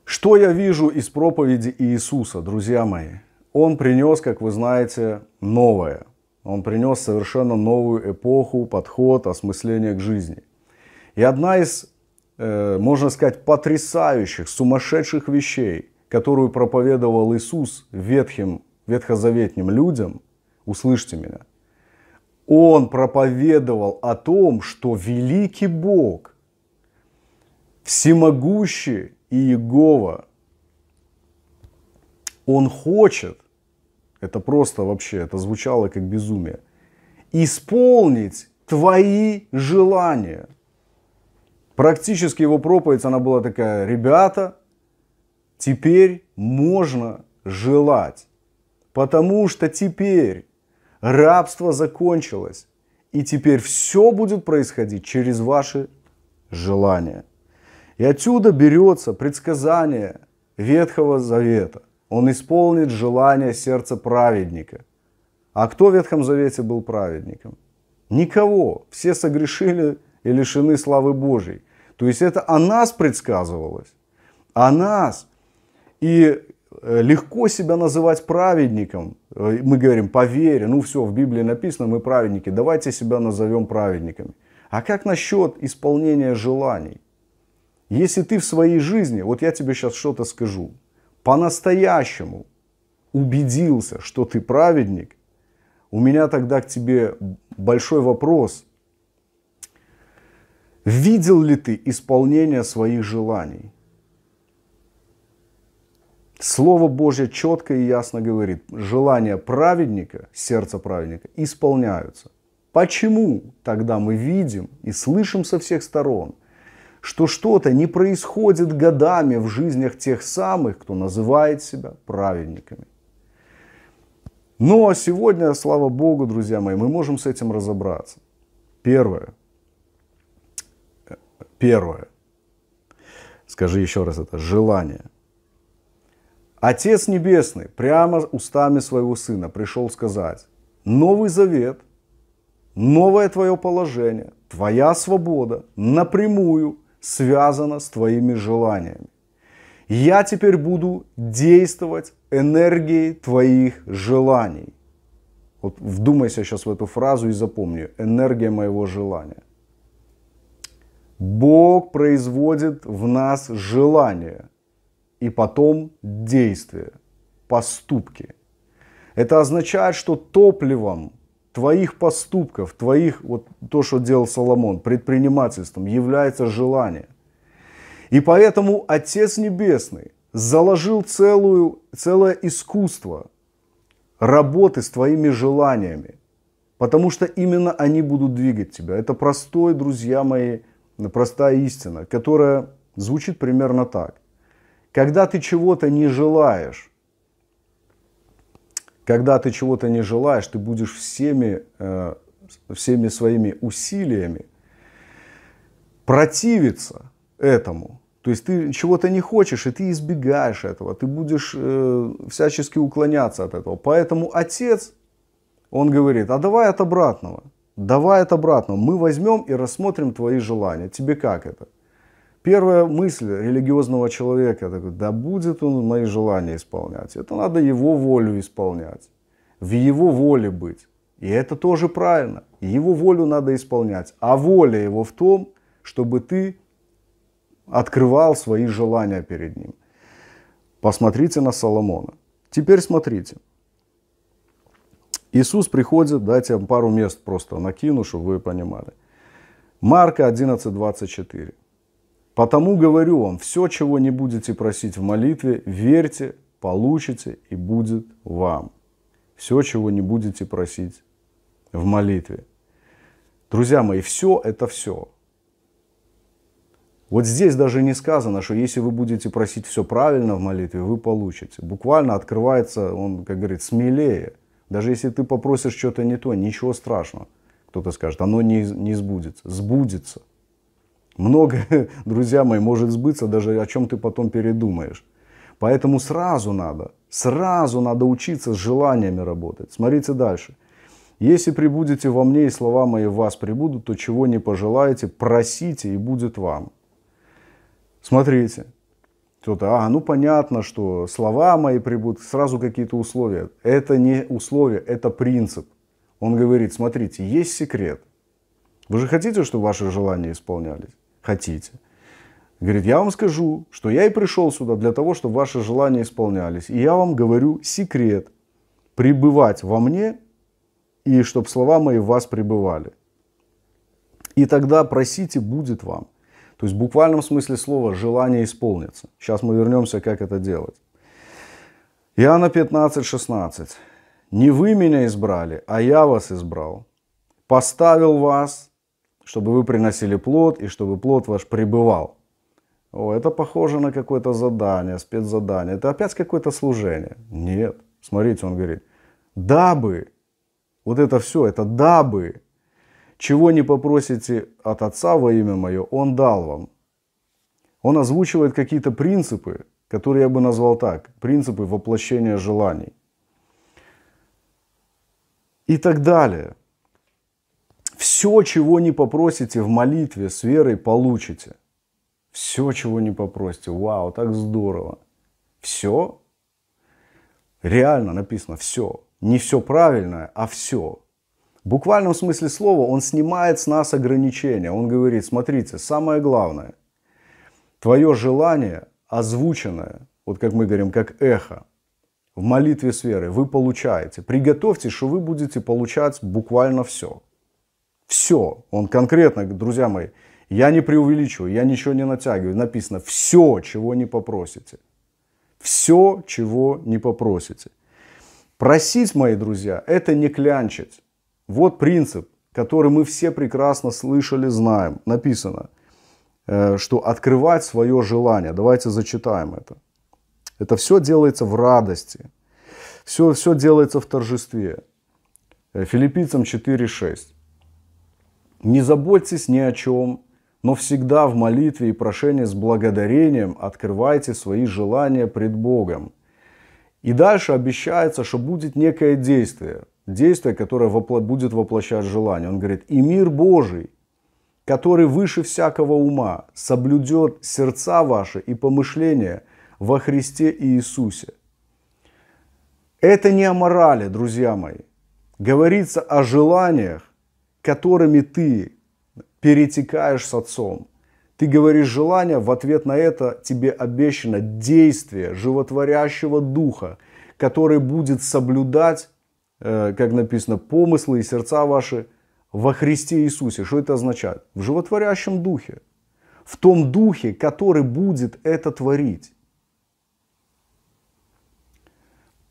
Что я вижу из проповеди Иисуса, друзья мои? Он принес, как вы знаете, новое. Он принес совершенно новую эпоху, подход, осмысление к жизни. И одна из, э, можно сказать, потрясающих, сумасшедших вещей, которую проповедовал Иисус ветхим, ветхозаветним людям, услышьте меня, он проповедовал о том, что великий Бог, всемогущий, Иегова, он хочет, это просто вообще, это звучало как безумие, исполнить твои желания. Практически его проповедь, она была такая, ребята, теперь можно желать, потому что теперь рабство закончилось, и теперь все будет происходить через ваши желания. И отсюда берется предсказание Ветхого Завета. Он исполнит желание сердца праведника. А кто в Ветхом Завете был праведником? Никого. Все согрешили и лишены славы Божьей. То есть это о нас предсказывалось. О нас. И э, легко себя называть праведником. Э, мы говорим, по вере, ну все, в Библии написано, мы праведники, давайте себя назовем праведниками. А как насчет исполнения желаний? Если ты в своей жизни, вот я тебе сейчас что-то скажу, по-настоящему убедился, что ты праведник, у меня тогда к тебе большой вопрос. Видел ли ты исполнение своих желаний? Слово Божье четко и ясно говорит, желания праведника, сердца праведника исполняются. Почему тогда мы видим и слышим со всех сторон – что что-то не происходит годами в жизнях тех самых, кто называет себя праведниками. Но сегодня, слава Богу, друзья мои, мы можем с этим разобраться. Первое. Первое. Скажи еще раз это. Желание. Отец Небесный прямо устами своего сына пришел сказать, Новый Завет, новое твое положение, твоя свобода напрямую связано с твоими желаниями. Я теперь буду действовать энергией твоих желаний. Вот вдумайся сейчас в эту фразу и запомни. Энергия моего желания. Бог производит в нас желание и потом действия, поступки. Это означает, что топливом твоих поступков, твоих, вот то, что делал Соломон, предпринимательством является желание. И поэтому Отец Небесный заложил целую, целое искусство работы с твоими желаниями, потому что именно они будут двигать тебя. Это простой, друзья мои, простая истина, которая звучит примерно так. Когда ты чего-то не желаешь, когда ты чего-то не желаешь, ты будешь всеми, э, всеми своими усилиями противиться этому. То есть ты чего-то не хочешь, и ты избегаешь этого, ты будешь э, всячески уклоняться от этого. Поэтому отец, он говорит, а давай от обратного, давай от обратного, мы возьмем и рассмотрим твои желания. Тебе как это? Первая мысль религиозного человека, такой, да будет он мои желания исполнять. Это надо его волю исполнять, в его воле быть. И это тоже правильно. Его волю надо исполнять. А воля его в том, чтобы ты открывал свои желания перед ним. Посмотрите на Соломона. Теперь смотрите. Иисус приходит, дайте пару мест просто накину, чтобы вы понимали. Марка 11, 24. Потому говорю вам, все, чего не будете просить в молитве, верьте, получите и будет вам. Все, чего не будете просить в молитве. Друзья мои, все это все. Вот здесь даже не сказано, что если вы будете просить все правильно в молитве, вы получите. Буквально открывается, он, как говорит, смелее. Даже если ты попросишь что-то не то, ничего страшного. Кто-то скажет, оно не, не сбудется. Сбудется. Многое, друзья мои, может сбыться, даже о чем ты потом передумаешь. Поэтому сразу надо, сразу надо учиться с желаниями работать. Смотрите дальше. Если прибудете во мне, и слова мои в вас прибудут, то чего не пожелаете, просите, и будет вам. Смотрите. Кто-то, а, ну понятно, что слова мои прибудут, сразу какие-то условия. Это не условия, это принцип. Он говорит, смотрите, есть секрет. Вы же хотите, чтобы ваши желания исполнялись? хотите. Говорит, я вам скажу, что я и пришел сюда для того, чтобы ваши желания исполнялись. И я вам говорю секрет. Пребывать во мне и чтобы слова мои в вас пребывали. И тогда просите, будет вам. То есть в буквальном смысле слова желание исполнится. Сейчас мы вернемся, как это делать. Иоанна 15, 16. «Не вы меня избрали, а я вас избрал. Поставил вас чтобы вы приносили плод и чтобы плод ваш пребывал. О, это похоже на какое-то задание, спецзадание. Это опять какое-то служение. Нет. Смотрите, он говорит, дабы, вот это все, это дабы, чего не попросите от Отца во имя Мое, Он дал вам. Он озвучивает какие-то принципы, которые я бы назвал так, принципы воплощения желаний. И так далее. Все, чего не попросите в молитве с верой, получите. Все, чего не попросите. Вау, так здорово. Все? Реально написано все. Не все правильное, а все. В буквальном смысле слова он снимает с нас ограничения. Он говорит, смотрите, самое главное, твое желание озвученное, вот как мы говорим, как эхо, в молитве с верой вы получаете. Приготовьте, что вы будете получать буквально все. Все. Он конкретно, друзья мои, я не преувеличиваю, я ничего не натягиваю. Написано все, чего не попросите. Все, чего не попросите. Просить, мои друзья, это не клянчить. Вот принцип, который мы все прекрасно слышали, знаем. Написано, э, что открывать свое желание. Давайте зачитаем это. Это все делается в радости. Все, все делается в торжестве. Э, филиппийцам 4.6. Не заботьтесь ни о чем, но всегда в молитве и прошении с благодарением открывайте свои желания пред Богом. И дальше обещается, что будет некое действие, действие, которое вопло- будет воплощать желание. Он говорит, и мир Божий, который выше всякого ума, соблюдет сердца ваши и помышления во Христе Иисусе. Это не о морали, друзья мои. Говорится о желаниях, которыми ты перетекаешь с отцом. Ты говоришь желание, в ответ на это тебе обещано действие животворящего духа, который будет соблюдать, э, как написано, помыслы и сердца ваши во Христе Иисусе. Что это означает? В животворящем духе. В том духе, который будет это творить.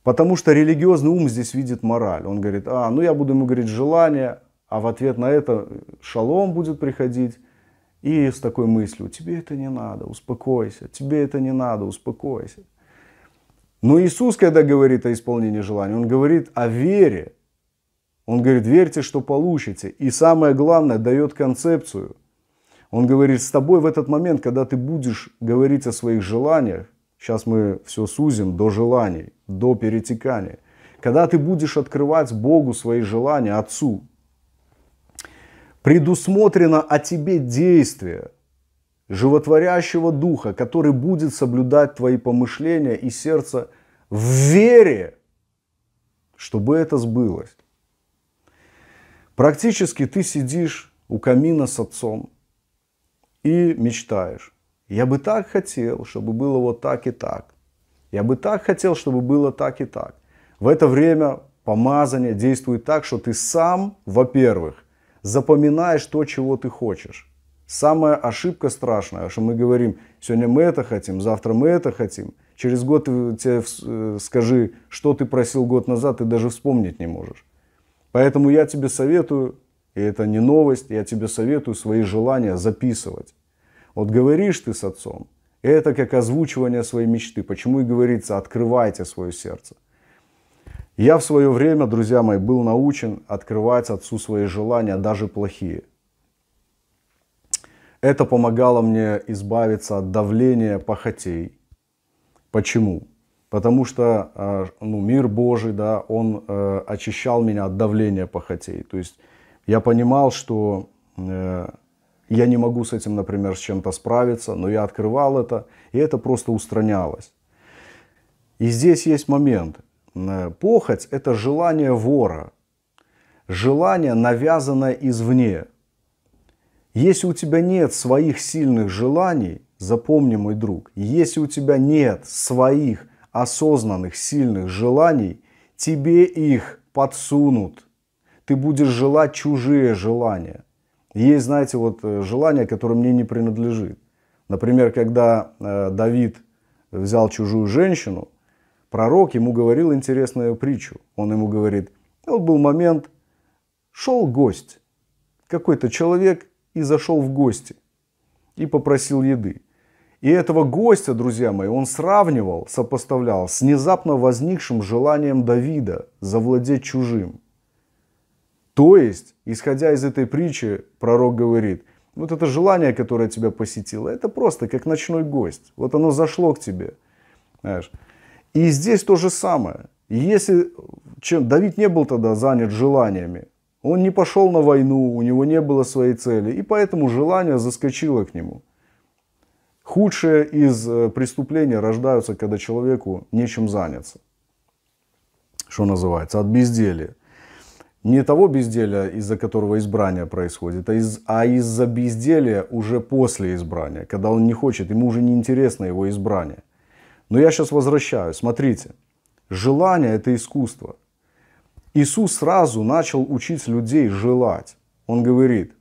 Потому что религиозный ум здесь видит мораль. Он говорит, а, ну я буду ему говорить желание, а в ответ на это э, шалом будет приходить. И с такой мыслью, тебе это не надо, успокойся, тебе это не надо, успокойся. Но Иисус, когда говорит о исполнении желаний, он говорит о вере. Он говорит, верьте, что получите. И самое главное, дает концепцию. Он говорит, с тобой в этот момент, когда ты будешь говорить о своих желаниях, сейчас мы все сузим до желаний, до перетекания, когда ты будешь открывать Богу свои желания, Отцу, предусмотрено о тебе действие животворящего духа, который будет соблюдать твои помышления и сердце в вере, чтобы это сбылось. Практически ты сидишь у камина с отцом и мечтаешь. Я бы так хотел, чтобы было вот так и так. Я бы так хотел, чтобы было так и так. В это время помазание действует так, что ты сам, во-первых, запоминаешь то, чего ты хочешь. Самая ошибка страшная, что мы говорим, сегодня мы это хотим, завтра мы это хотим. Через год тебе э, скажи, что ты просил год назад, ты даже вспомнить не можешь. Поэтому я тебе советую, и это не новость, я тебе советую свои желания записывать. Вот говоришь ты с отцом, это как озвучивание своей мечты. Почему и говорится, открывайте свое сердце. Я в свое время, друзья мои, был научен открывать отцу свои желания, даже плохие. Это помогало мне избавиться от давления похотей. Почему? Потому что а, ну, мир Божий, да, он э, очищал меня от давления похотей. То есть я понимал, что э, я не могу с этим, например, с чем-то справиться, но я открывал это, и это просто устранялось. И здесь есть момент – Э, похоть – это желание вора, желание, навязанное извне. Если у тебя нет своих сильных желаний, запомни, мой друг, если у тебя нет своих осознанных сильных желаний, тебе их подсунут. Ты будешь желать чужие желания. Есть, знаете, вот э, желание, которое мне не принадлежит. Например, когда э, Давид взял чужую женщину – Пророк ему говорил интересную притчу. Он ему говорит, вот был момент, шел гость, какой-то человек и зашел в гости и попросил еды. И этого гостя, друзья мои, он сравнивал, сопоставлял с внезапно возникшим желанием Давида завладеть чужим. То есть, исходя из этой притчи, пророк говорит, вот это желание, которое тебя посетило, это просто как ночной гость. Вот оно зашло к тебе. Знаешь, и здесь то же самое. Если чем, Давид не был тогда занят желаниями, он не пошел на войну, у него не было своей цели, и поэтому желание заскочило к нему. Худшие из э, преступлений рождаются, когда человеку нечем заняться. Что называется? От безделия. Не того безделия, из-за которого избрание происходит, а, из, а из-за безделия уже после избрания, когда он не хочет, ему уже не интересно его избрание. Но я сейчас возвращаюсь. Смотрите, желание это искусство. Иисус сразу начал учить людей желать. Он говорит,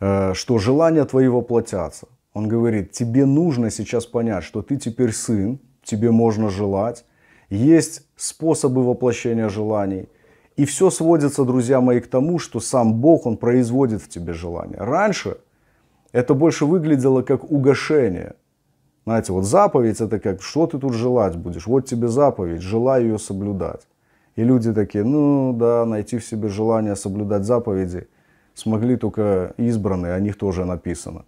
э, что желания твои воплотятся. Он говорит, тебе нужно сейчас понять, что ты теперь сын, тебе можно желать. Есть способы воплощения желаний. И все сводится, друзья мои, к тому, что сам Бог, Он производит в тебе желание. Раньше это больше выглядело как угошение – знаете, вот заповедь это как, что ты тут желать будешь? Вот тебе заповедь, желаю ее соблюдать. И люди такие, ну да, найти в себе желание соблюдать заповеди смогли только избранные, о них тоже написано.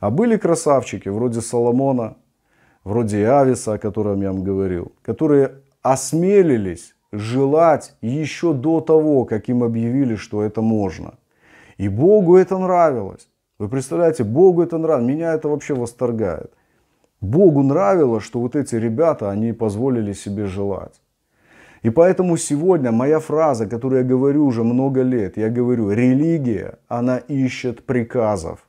А были красавчики, вроде Соломона, вроде Иависа, о котором я вам говорил, которые осмелились желать еще до того, как им объявили, что это можно. И Богу это нравилось. Вы представляете, Богу это нравилось. Меня это вообще восторгает. Богу нравилось, что вот эти ребята, они позволили себе желать. И поэтому сегодня моя фраза, которую я говорю уже много лет, я говорю, религия, она ищет приказов.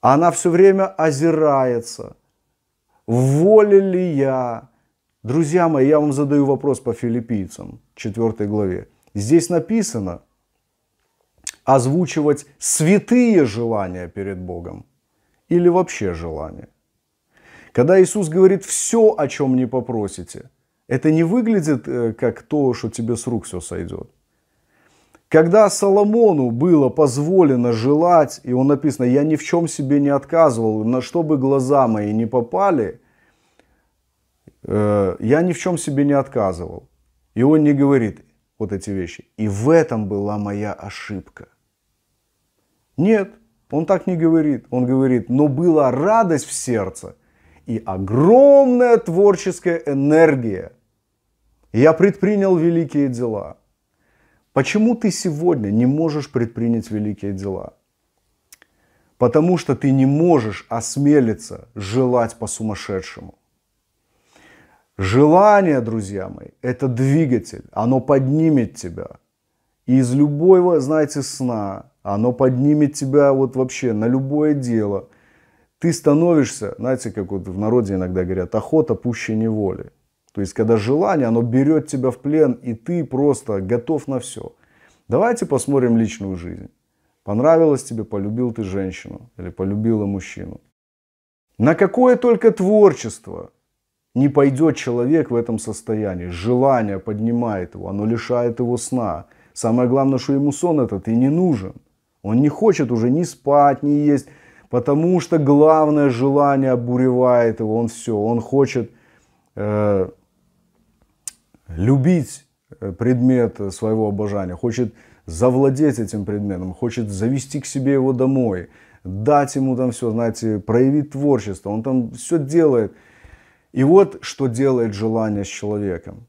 Она все время озирается. В воле ли я? Друзья мои, я вам задаю вопрос по филиппийцам, 4 главе. Здесь написано озвучивать святые желания перед Богом или вообще желания. Когда Иисус говорит «все, о чем не попросите», это не выглядит э, как то, что тебе с рук все сойдет. Когда Соломону было позволено желать, и он написано, я ни в чем себе не отказывал, на что бы глаза мои не попали, э, я ни в чем себе не отказывал. И он не говорит вот эти вещи. И в этом была моя ошибка. Нет, он так не говорит. Он говорит, но была радость в сердце – и огромная творческая энергия. Я предпринял великие дела. Почему ты сегодня не можешь предпринять великие дела? Потому что ты не можешь осмелиться желать по-сумасшедшему. Желание, друзья мои, это двигатель, оно поднимет тебя. И из любого, знаете, сна, оно поднимет тебя вот вообще на любое дело ты становишься, знаете, как вот в народе иногда говорят, охота пуще неволи. То есть, когда желание, оно берет тебя в плен, и ты просто готов на все. Давайте посмотрим личную жизнь. Понравилось тебе, полюбил ты женщину или полюбила мужчину. На какое только творчество не пойдет человек в этом состоянии. Желание поднимает его, оно лишает его сна. Самое главное, что ему сон этот и не нужен. Он не хочет уже ни спать, ни есть. Потому что главное желание обуревает его, он все, он хочет э, любить э, предмет своего обожания, хочет завладеть этим предметом, хочет завести к себе его домой, дать ему там все, знаете, проявить творчество, он там все делает. И вот что делает желание с человеком.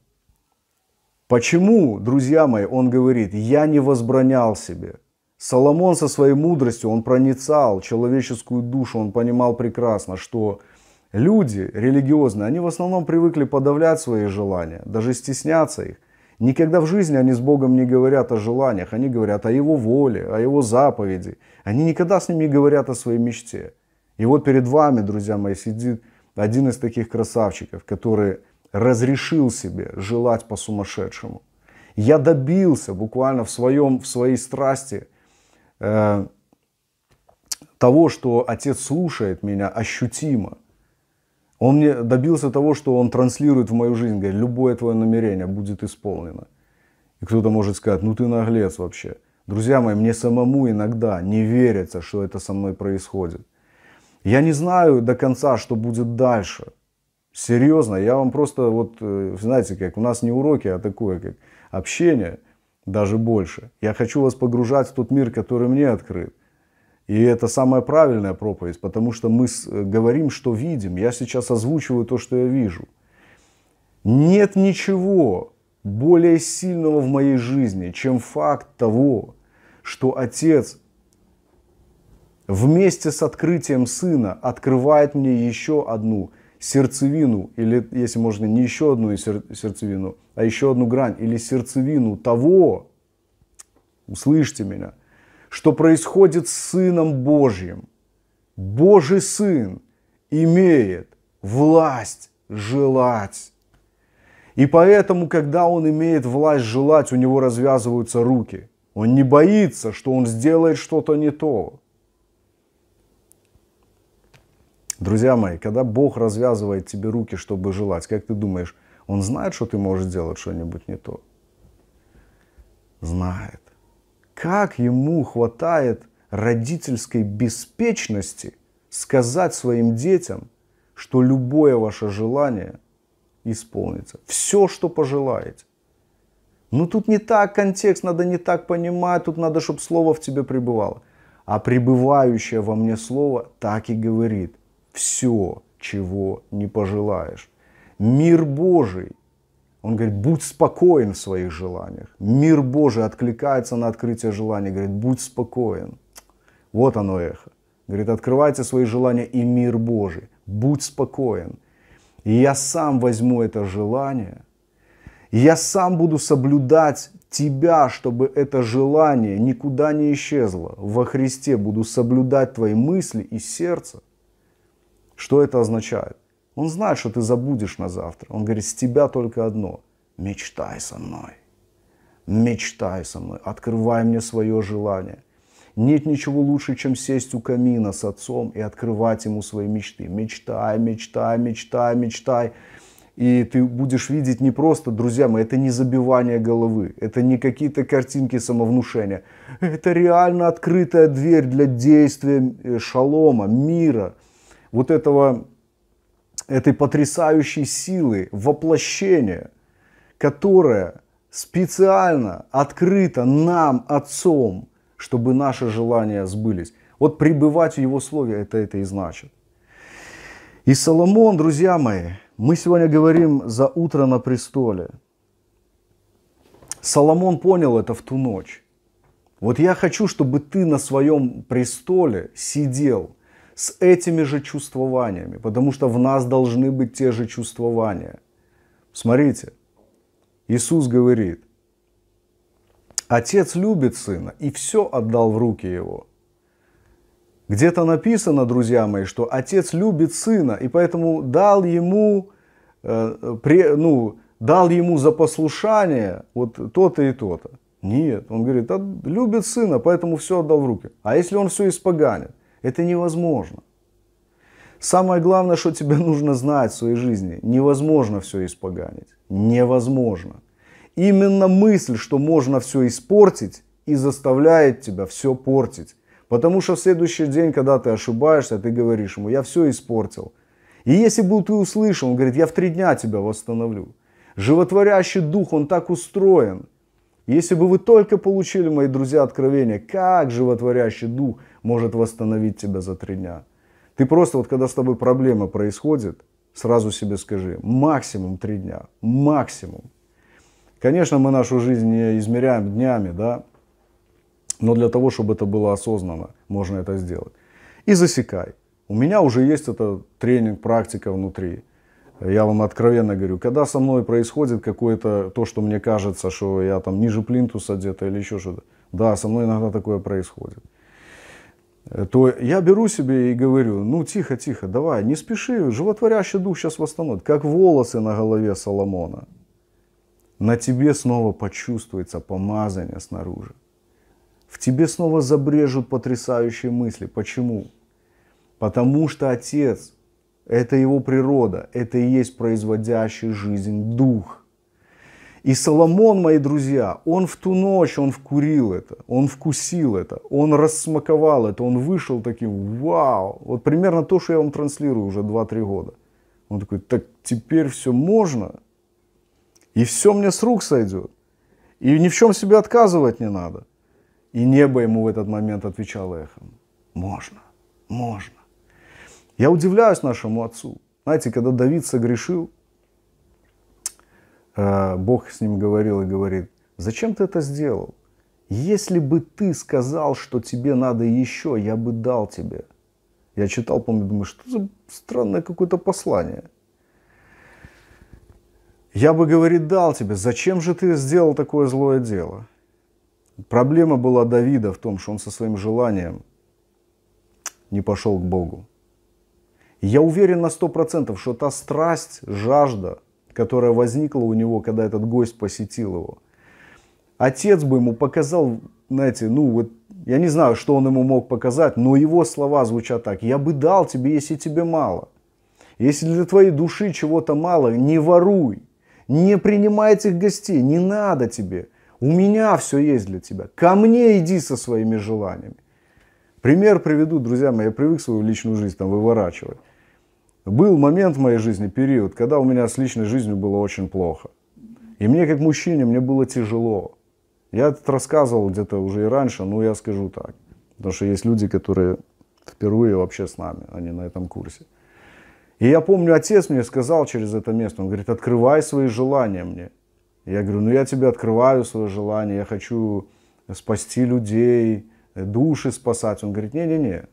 Почему, друзья мои, он говорит, я не возбранял себе – Соломон со своей мудростью, он проницал человеческую душу, он понимал прекрасно, что люди религиозные, они в основном привыкли подавлять свои желания, даже стесняться их. Никогда в жизни они с Богом не говорят о желаниях, они говорят о Его воле, о Его заповеди. Они никогда с ним не говорят о своей мечте. И вот перед вами, друзья мои, сидит один из таких красавчиков, который разрешил себе желать по-сумасшедшему. Я добился буквально в, своем, в своей страсти – Э, того, что отец слушает меня ощутимо. Он мне добился того, что он транслирует в мою жизнь, говорит, любое твое намерение будет исполнено. И кто-то может сказать, ну ты наглец вообще. Друзья мои, мне самому иногда не верится, что это со мной происходит. Я не знаю до конца, что будет дальше. Серьезно, я вам просто вот, э, знаете, как у нас не уроки, а такое, как общение – даже больше. Я хочу вас погружать в тот мир, который мне открыт. И это самая правильная проповедь, потому что мы э, говорим, что видим. Я сейчас озвучиваю то, что я вижу. Нет ничего более сильного в моей жизни, чем факт того, что Отец вместе с открытием Сына открывает мне еще одну сердцевину, или, если можно, не еще одну сердцевину, а еще одну грань, или сердцевину того, услышьте меня, что происходит с Сыном Божьим. Божий Сын имеет власть желать. И поэтому, когда он имеет власть желать, у него развязываются руки. Он не боится, что он сделает что-то не то. Друзья мои, когда Бог развязывает тебе руки, чтобы желать, как ты думаешь, Он знает, что ты можешь сделать что-нибудь не то? Знает. Как ему хватает родительской беспечности сказать своим детям, что любое ваше желание исполнится. Все, что пожелаете. Ну тут не так контекст, надо не так понимать, тут надо, чтобы слово в тебе пребывало. А пребывающее во мне слово так и говорит – все, чего не пожелаешь. Мир Божий. Он говорит, будь спокоен в своих желаниях. Мир Божий откликается на открытие желаний. Говорит, будь спокоен. Вот оно эхо. Говорит, открывайте свои желания и мир Божий. Будь спокоен. И я сам возьму это желание. И я сам буду соблюдать тебя, чтобы это желание никуда не исчезло. Во Христе буду соблюдать твои мысли и сердце. Что это означает? Он знает, что ты забудешь на завтра. Он говорит, с тебя только одно. Мечтай со мной. Мечтай со мной. Открывай мне свое желание. Нет ничего лучше, чем сесть у камина с отцом и открывать ему свои мечты. Мечтай, мечтай, мечтай, мечтай. И ты будешь видеть не просто, друзья мои, это не забивание головы, это не какие-то картинки самовнушения. Это реально открытая дверь для действия э, шалома, мира – вот этого, этой потрясающей силы воплощения, которая специально открыта нам, Отцом, чтобы наши желания сбылись. Вот пребывать в Его Слове это это и значит. И Соломон, друзья мои, мы сегодня говорим за утро на престоле. Соломон понял это в ту ночь. Вот я хочу, чтобы ты на своем престоле сидел с этими же чувствованиями, потому что в нас должны быть те же чувствования. Смотрите, Иисус говорит, Отец любит сына и все отдал в руки его. Где-то написано, друзья мои, что отец любит сына, и поэтому дал ему, э, пре, ну, дал ему за послушание вот то-то и то-то. Нет, он говорит, а любит сына, поэтому все отдал в руки. А если он все испоганит? Это невозможно. Самое главное, что тебе нужно знать в своей жизни, невозможно все испоганить. Невозможно. Именно мысль, что можно все испортить, и заставляет тебя все портить. Потому что в следующий день, когда ты ошибаешься, ты говоришь ему, я все испортил. И если бы ты услышал, он говорит, я в три дня тебя восстановлю. Животворящий дух, он так устроен. Если бы вы только получили, мои друзья, откровение, как животворящий дух может восстановить тебя за три дня. Ты просто вот когда с тобой проблема происходит, сразу себе скажи, максимум три дня, максимум. Конечно, мы нашу жизнь не измеряем днями, да, но для того, чтобы это было осознанно, можно это сделать. И засекай. У меня уже есть это тренинг, практика внутри. Я вам откровенно говорю, когда со мной происходит какое-то то, что мне кажется, что я там ниже плинтуса где-то или еще что-то, да, со мной иногда такое происходит. Э, то я беру себе и говорю, ну тихо, тихо, давай, не спеши, животворящий дух сейчас восстановит, как волосы на голове Соломона. На тебе снова почувствуется помазание снаружи. В тебе снова забрежут потрясающие мысли. Почему? Потому что Отец – это его природа, это и есть производящий жизнь Дух – и Соломон, мои друзья, он в ту ночь, он вкурил это, он вкусил это, он рассмаковал это, он вышел таким, вау, вот примерно то, что я вам транслирую уже 2-3 года. Он такой, так теперь все можно, и все мне с рук сойдет, и ни в чем себе отказывать не надо. И небо ему в этот момент отвечало эхом, можно, можно. Я удивляюсь нашему отцу. Знаете, когда Давид согрешил, Э, Бог с ним говорил и говорит, зачем ты это сделал? Если бы ты сказал, что тебе надо еще, я бы дал тебе. Я читал, помню, думаю, что за странное какое-то послание. Я бы, говорит, дал тебе, зачем же ты сделал такое злое дело? Проблема была Давида в том, что он со своим желанием не пошел к Богу. Я уверен на сто процентов, что та страсть, жажда – которая возникла у него, когда этот гость посетил его. Отец бы ему показал, знаете, ну вот, я не знаю, что он ему мог показать, но его слова звучат так. «Я бы дал тебе, если тебе мало. Если для твоей души чего-то мало, не воруй, не принимай этих гостей, не надо тебе. У меня все есть для тебя. Ко мне иди со своими желаниями». Пример приведу, друзья мои, я привык свою личную жизнь там выворачивать. Был момент в моей жизни, период, когда у меня с личной жизнью было очень плохо. И мне, как мужчине, мне было тяжело. Я это рассказывал где-то уже и раньше, но я скажу так. Потому что есть люди, которые впервые вообще с нами, они на этом курсе. И я помню, отец мне сказал через это место, он говорит, открывай свои желания мне. Я говорю, ну я тебе открываю свои желания, я хочу спасти людей, души спасать. Он говорит, не-не-не,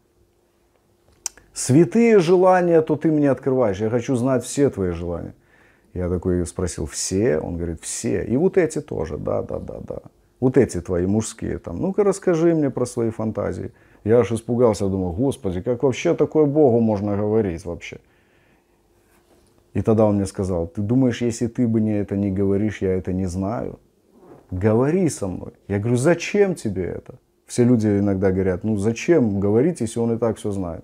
святые желания, то ты мне открываешь. Я хочу знать все твои желания. Я такой спросил, все? Он говорит, все. И вот эти тоже, да, да, да, да. Вот эти твои мужские там. Ну-ка расскажи мне про свои фантазии. Я аж испугался, думал, господи, как вообще такое Богу можно говорить вообще? И тогда он мне сказал, ты думаешь, если ты бы мне это не говоришь, я это не знаю? Говори со мной. Я говорю, зачем тебе это? Все люди иногда говорят, ну зачем говорить, если он и так все знает?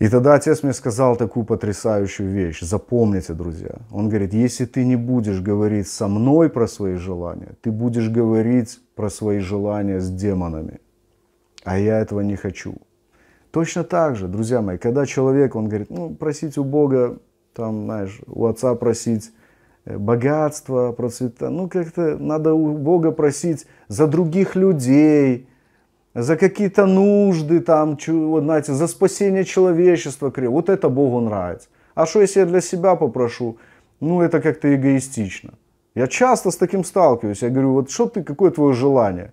И тогда отец мне сказал такую потрясающую вещь. Запомните, друзья. Он говорит, если ты не будешь говорить со мной про свои желания, ты будешь говорить про свои желания с демонами. А я этого не хочу. Точно так же, друзья мои, когда человек, он говорит, ну, просить у Бога, там, знаешь, у отца просить э, богатство, процвета. Ну, как-то надо у Бога просить за других людей, за какие-то нужды, там, знаете, за спасение человечества. Вот это Богу нравится. А что, если я для себя попрошу? Ну, это как-то эгоистично. Я часто с таким сталкиваюсь. Я говорю, вот что ты, какое твое желание?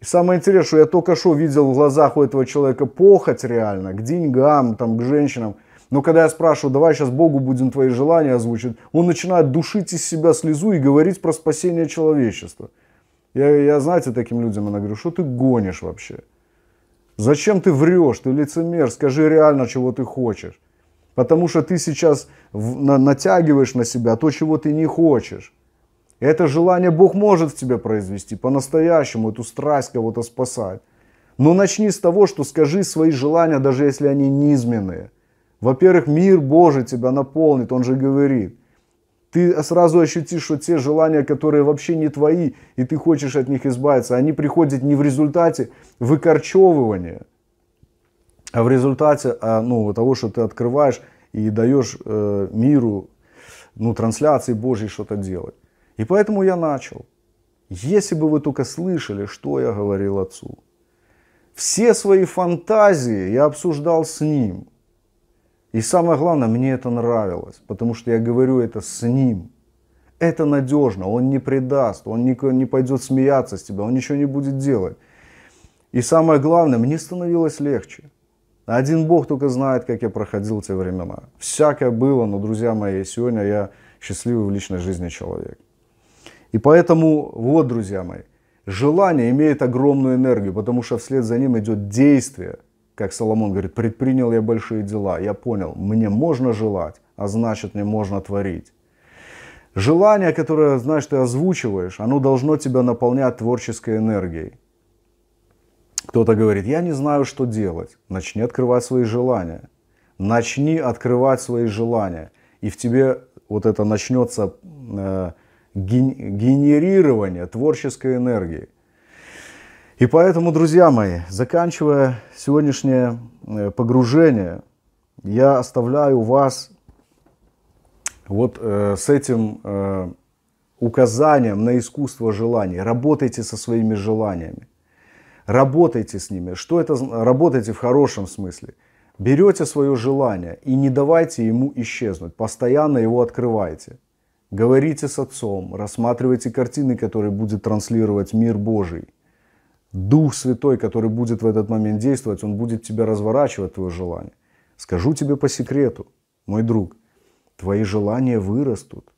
И самое интересное, что я только что видел в глазах у этого человека похоть реально, к деньгам, там, к женщинам. Но когда я спрашиваю, давай сейчас Богу будем твои желания озвучить, он начинает душить из себя слезу и говорить про спасение человечества. Я, я, знаете, таким людям она говорю, что ты гонишь вообще? Зачем ты врешь? Ты лицемер, скажи реально, чего ты хочешь. Потому что ты сейчас в, на, натягиваешь на себя то, чего ты не хочешь. И это желание Бог может в тебе произвести по-настоящему, эту страсть кого-то спасать. Но начни с того, что скажи свои желания, даже если они низменные. Во-первых, мир Божий тебя наполнит, он же говорит ты сразу ощутишь, что те желания, которые вообще не твои, и ты хочешь от них избавиться, они приходят не в результате выкорчевывания, а в результате а, ну, того, что ты открываешь и даешь э, миру, ну, трансляции Божьей что-то делать. И поэтому я начал. Если бы вы только слышали, что я говорил отцу. Все свои фантазии я обсуждал с ним. И самое главное, мне это нравилось, потому что я говорю это с ним. Это надежно, он не предаст, он не, пойдет смеяться с тебя, он ничего не будет делать. И самое главное, мне становилось легче. Один Бог только знает, как я проходил те времена. Всякое было, но, друзья мои, сегодня я счастливый в личной жизни человек. И поэтому, вот, друзья мои, желание имеет огромную энергию, потому что вслед за ним идет действие – как Соломон говорит, предпринял я большие дела, я понял, мне можно желать, а значит мне можно творить. Желание, которое, знаешь, ты озвучиваешь, оно должно тебя наполнять творческой энергией. Кто-то говорит, я не знаю, что делать. Начни открывать свои желания. Начни открывать свои желания. И в тебе вот это начнется э, генерирование творческой энергии – и поэтому, друзья мои, заканчивая сегодняшнее э, погружение, я оставляю вас вот э, с этим э, указанием на искусство желаний. Работайте со своими желаниями. Работайте с ними. Что это? Работайте в хорошем смысле. Берете свое желание и не давайте ему исчезнуть. Постоянно его открывайте. Говорите с отцом, рассматривайте картины, которые будет транслировать мир Божий. Дух Святой, который будет в этот момент действовать, он будет тебя разворачивать, твое желание. Скажу тебе по секрету, мой друг, твои желания вырастут.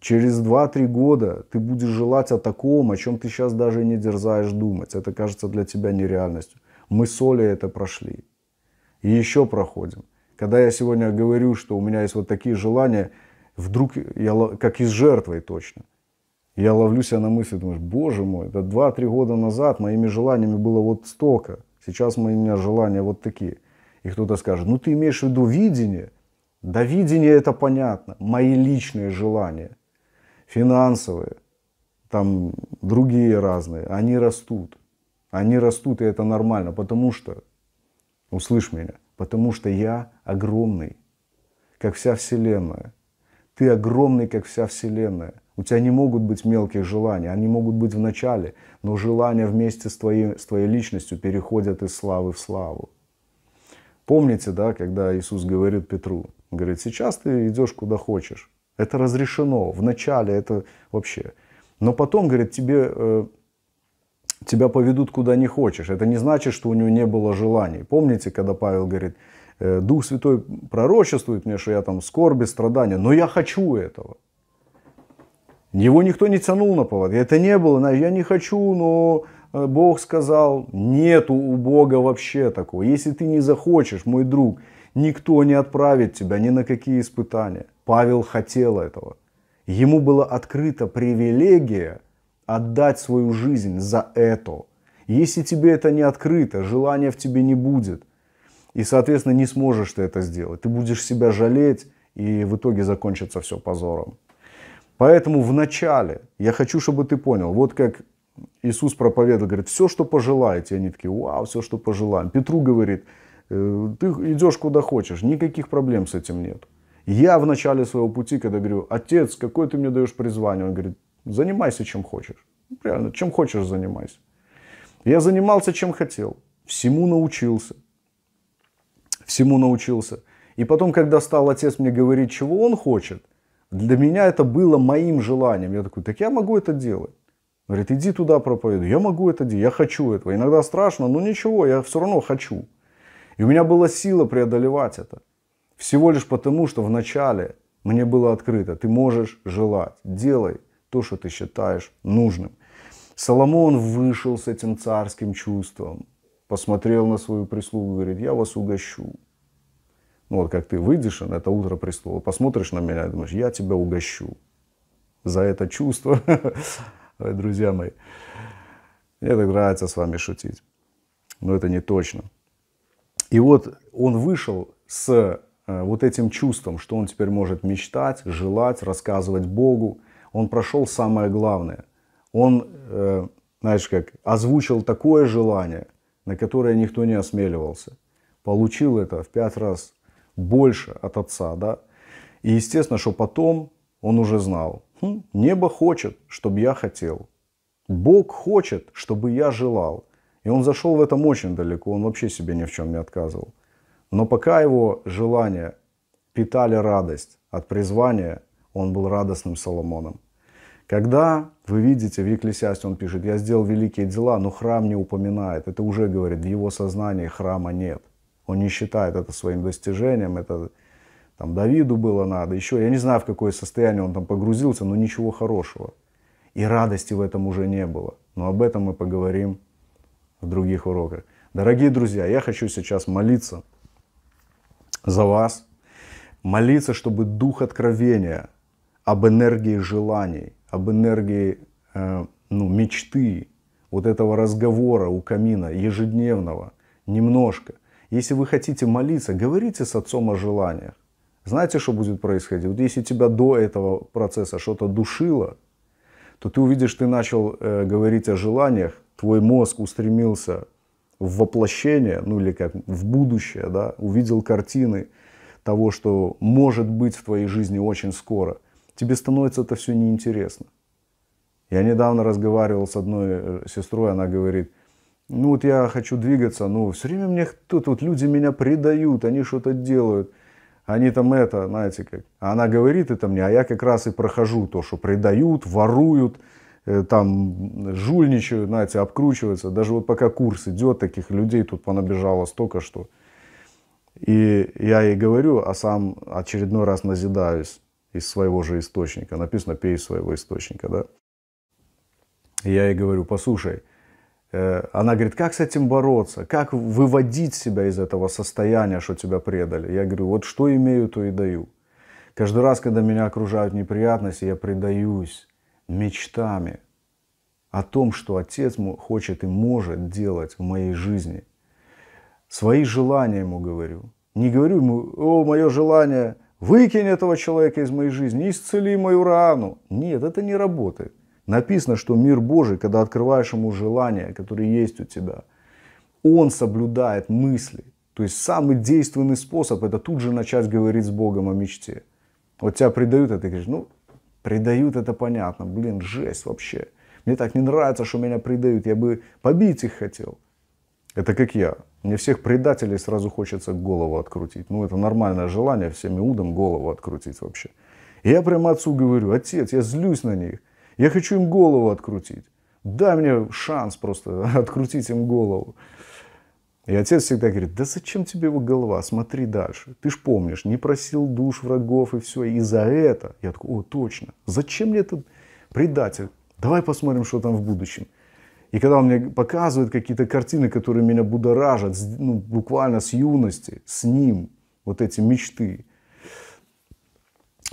Через 2-3 года ты будешь желать о таком, о чем ты сейчас даже не дерзаешь думать. Это кажется для тебя нереальностью. Мы с Олей это прошли. И еще проходим. Когда я сегодня говорю, что у меня есть вот такие желания, вдруг я, как из жертвы, точно, я ловлю себя на мысли, думаешь, боже мой, это 2-3 года назад моими желаниями было вот столько, сейчас мои у меня желания вот такие. И кто-то скажет, ну ты имеешь в виду видение? Да видение это понятно, мои личные желания, финансовые, там другие разные, они растут. Они растут, и это нормально, потому что, услышь меня, потому что я огромный, как вся Вселенная. Ты огромный, как вся Вселенная. У тебя не могут быть мелких желаний, они могут быть в начале, но желания вместе с твоей, с твоей личностью переходят из славы в славу. Помните, да, когда Иисус говорит Петру, говорит, сейчас ты идешь куда хочешь. Это разрешено, в начале это вообще. Но потом, говорит, тебе, э, тебя поведут куда не хочешь. Это не значит, что у него не было желаний. Помните, когда Павел говорит, «Э, Дух Святой пророчествует мне, что я там скорби, страдания, но я хочу этого. Его никто не тянул на повод. Это не было, я не хочу, но э, Бог сказал, нету у Бога вообще такого. Если ты не захочешь, мой друг, никто не отправит тебя ни на какие испытания. Павел хотел этого. Ему была открыта привилегия отдать свою жизнь за это. Если тебе это не открыто, желания в тебе не будет. И, соответственно, не сможешь ты это сделать. Ты будешь себя жалеть, и в итоге закончится все позором. Поэтому в начале я хочу, чтобы ты понял, вот как Иисус проповедовал, говорит, все, что пожелаете. Они такие, вау, все, что пожелаем. Петру говорит, «Э, ты идешь куда хочешь, никаких проблем с этим нет. Я в начале своего пути, когда говорю, отец, какое ты мне даешь призвание? Он говорит, занимайся чем хочешь. Реально, чем хочешь занимайся. Я занимался чем хотел, всему научился. Всему научился. И потом, когда стал отец мне говорить, чего он хочет, для меня это было моим желанием. Я такой, так я могу это делать. Говорит, иди туда проповедуй. Я могу это делать, я хочу этого. Иногда страшно, но ничего, я все равно хочу. И у меня была сила преодолевать это. Всего лишь потому, что вначале мне было открыто. Ты можешь желать. Делай то, что ты считаешь нужным. Соломон вышел с этим царским чувством. Посмотрел на свою прислугу и говорит, я вас угощу. Ну вот как ты выйдешь на это утро престола, посмотришь на меня и думаешь, я тебя угощу за это чувство, друзья мои. Мне так нравится с вами шутить, но это не точно. И вот он вышел с э, вот этим чувством, что он теперь может мечтать, желать, рассказывать Богу. Он прошел самое главное. Он, э, знаешь как, озвучил такое желание, на которое никто не осмеливался. Получил это в пять раз больше от отца, да. И естественно, что потом он уже знал, хм, небо хочет, чтобы я хотел. Бог хочет, чтобы я желал. И он зашел в этом очень далеко, он вообще себе ни в чем не отказывал. Но пока его желания питали радость от призвания, он был радостным Соломоном. Когда вы видите в Екклесиасте, он пишет, я сделал великие дела, но храм не упоминает. Это уже говорит, в его сознании храма нет. Он не считает это своим достижением, это там Давиду было надо, еще, я не знаю, в какое состояние он там погрузился, но ничего хорошего. И радости в этом уже не было. Но об этом мы поговорим в других уроках. Дорогие друзья, я хочу сейчас молиться за вас, молиться, чтобы дух откровения об энергии желаний, об энергии э, ну, мечты, вот этого разговора у камина ежедневного, немножко, если вы хотите молиться, говорите с отцом о желаниях. Знаете, что будет происходить? Вот если тебя до этого процесса что-то душило, то ты увидишь, ты начал э, говорить о желаниях, твой мозг устремился в воплощение, ну или как в будущее, да, увидел картины того, что может быть в твоей жизни очень скоро. Тебе становится это все неинтересно. Я недавно разговаривал с одной э, сестрой, она говорит – ну вот я хочу двигаться, но ну, все время мне тут вот люди меня предают, они что-то делают, они там это, знаете как. А она говорит это мне, а я как раз и прохожу то, что предают, воруют, э, там жульничают, знаете, обкручиваются. Даже вот пока курс идет, таких людей тут понабежало столько, что... И я ей говорю, а сам очередной раз назидаюсь из своего же источника. Написано, пей из своего источника, да? И я ей говорю, послушай, Э, она говорит, как с этим бороться, как выводить себя из этого состояния, что тебя предали. Я говорю, вот что имею, то и даю. Каждый раз, когда меня окружают неприятности, я предаюсь мечтами о том, что Отец хочет и может делать в моей жизни. Свои желания ему говорю. Не говорю ему, о, мое желание, выкинь этого человека из моей жизни, исцели мою рану. Нет, это не работает. Написано, что мир Божий, когда открываешь ему желание, которое есть у тебя, он соблюдает мысли. То есть самый действенный способ – это тут же начать говорить с Богом о мечте. Вот тебя предают, а ты говоришь, ну, предают, это понятно, блин, жесть вообще. Мне так не нравится, что меня предают, я бы побить их хотел. Это как я. Мне всех предателей сразу хочется голову открутить. Ну, это нормальное желание всем иудам голову открутить вообще. И я прямо отцу говорю, отец, я злюсь на них. Я хочу им голову открутить. Дай мне шанс просто открутить им голову. И отец всегда говорит, да зачем тебе его голова, смотри дальше. Ты ж помнишь, не просил душ врагов и все. И за это, я такой, о, точно, зачем мне этот предатель? Давай посмотрим, что там в будущем. И когда он мне показывает какие-то картины, которые меня будоражат, ну, буквально с юности, с ним, вот эти мечты,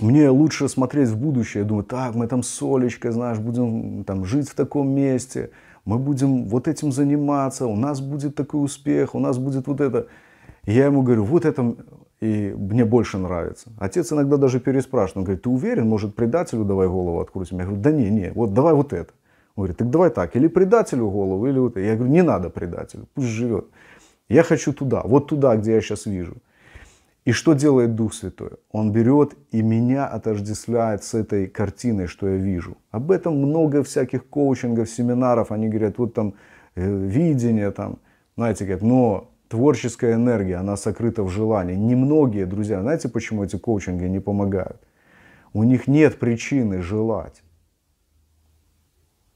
мне лучше смотреть в будущее. Я думаю, так, мы там солечко, знаешь, будем там жить в таком месте, мы будем вот этим заниматься, у нас будет такой успех, у нас будет вот это. И я ему говорю, вот это и мне больше нравится. Отец иногда даже переспрашивает, он говорит, ты уверен, может, предателю давай голову открутим? Я говорю, да не, не, вот давай вот это. Он говорит, так давай так, или предателю голову, или вот это. Я говорю, не надо предателю, пусть живет. Я хочу туда, вот туда, где я сейчас вижу. И что делает Дух Святой? Он берет и меня отождествляет с этой картиной, что я вижу. Об этом много всяких коучингов, семинаров. Они говорят, вот там э, видение, там, знаете, говорят, но творческая энергия, она сокрыта в желании. Немногие, друзья, знаете, почему эти коучинги не помогают? У них нет причины желать.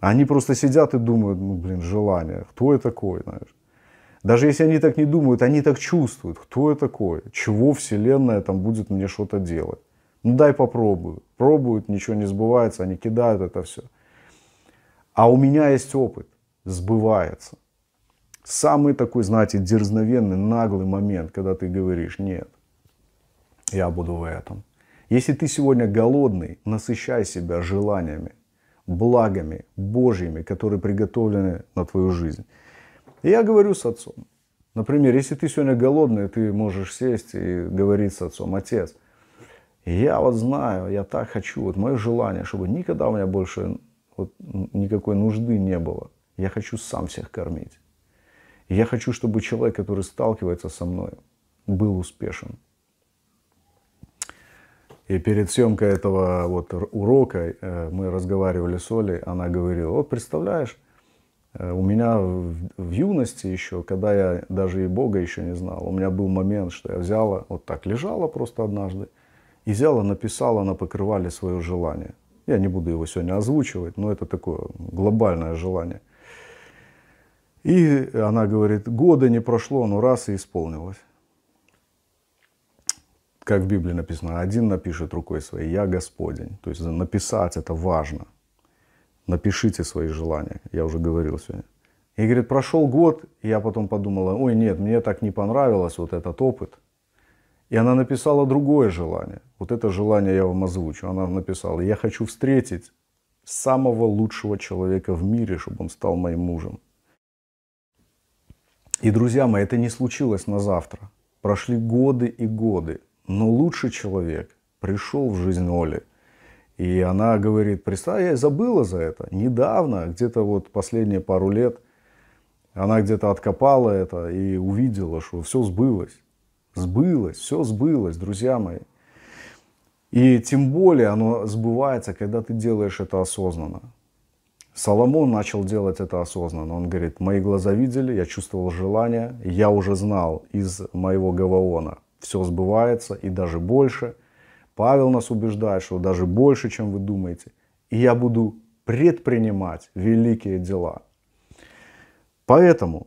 Они просто сидят и думают, ну, блин, желание, кто я такой, знаешь? Даже если они так не думают, они так чувствуют, кто я такой, чего Вселенная там будет мне что-то делать. Ну дай попробую. Пробуют, ничего не сбывается, они кидают это все. А у меня есть опыт, сбывается. Самый такой, знаете, дерзновенный, наглый момент, когда ты говоришь, нет, я буду в этом. Если ты сегодня голодный, насыщай себя желаниями, благами Божьими, которые приготовлены на твою жизнь. И я говорю с отцом. Например, если ты сегодня голодный, ты можешь сесть и говорить с отцом, отец, я вот знаю, я так хочу, вот мое желание, чтобы никогда у меня больше вот, никакой нужды не было. Я хочу сам всех кормить. Я хочу, чтобы человек, который сталкивается со мной, был успешен. И перед съемкой этого вот урока э, мы разговаривали с Олей, она говорила, вот представляешь, Э, у меня в юности еще, когда я даже и Бога еще не знал, у меня был момент, что я взяла, вот так лежала просто однажды, и взяла, написала на покрывале свое желание. Я не буду его сегодня озвучивать, но это такое глобальное желание. И она говорит, года не прошло, но раз и исполнилось. Как в Библии написано, один напишет рукой своей, я Господень. То есть написать это важно напишите свои желания, я уже говорил сегодня. И говорит, прошел год, и я потом подумала, ой, нет, мне так не понравилось вот этот опыт. И она написала другое желание. Вот это желание я вам озвучу. Она написала, я хочу встретить самого лучшего человека в мире, чтобы он стал моим мужем. И, друзья мои, это не случилось на завтра. Прошли годы и годы, но лучший человек пришел в жизнь Оли – и она говорит, представь, я забыла за это. Недавно, где-то вот последние пару лет, она где-то откопала это и увидела, что все сбылось. Сбылось, все сбылось, друзья мои. И тем более оно сбывается, когда ты делаешь это осознанно. Соломон начал делать это осознанно. Он говорит, мои глаза видели, я чувствовал желание, я уже знал из моего Гаваона. Все сбывается и даже больше – Павел нас убеждает, что даже больше, чем вы думаете. И я буду предпринимать великие дела. Поэтому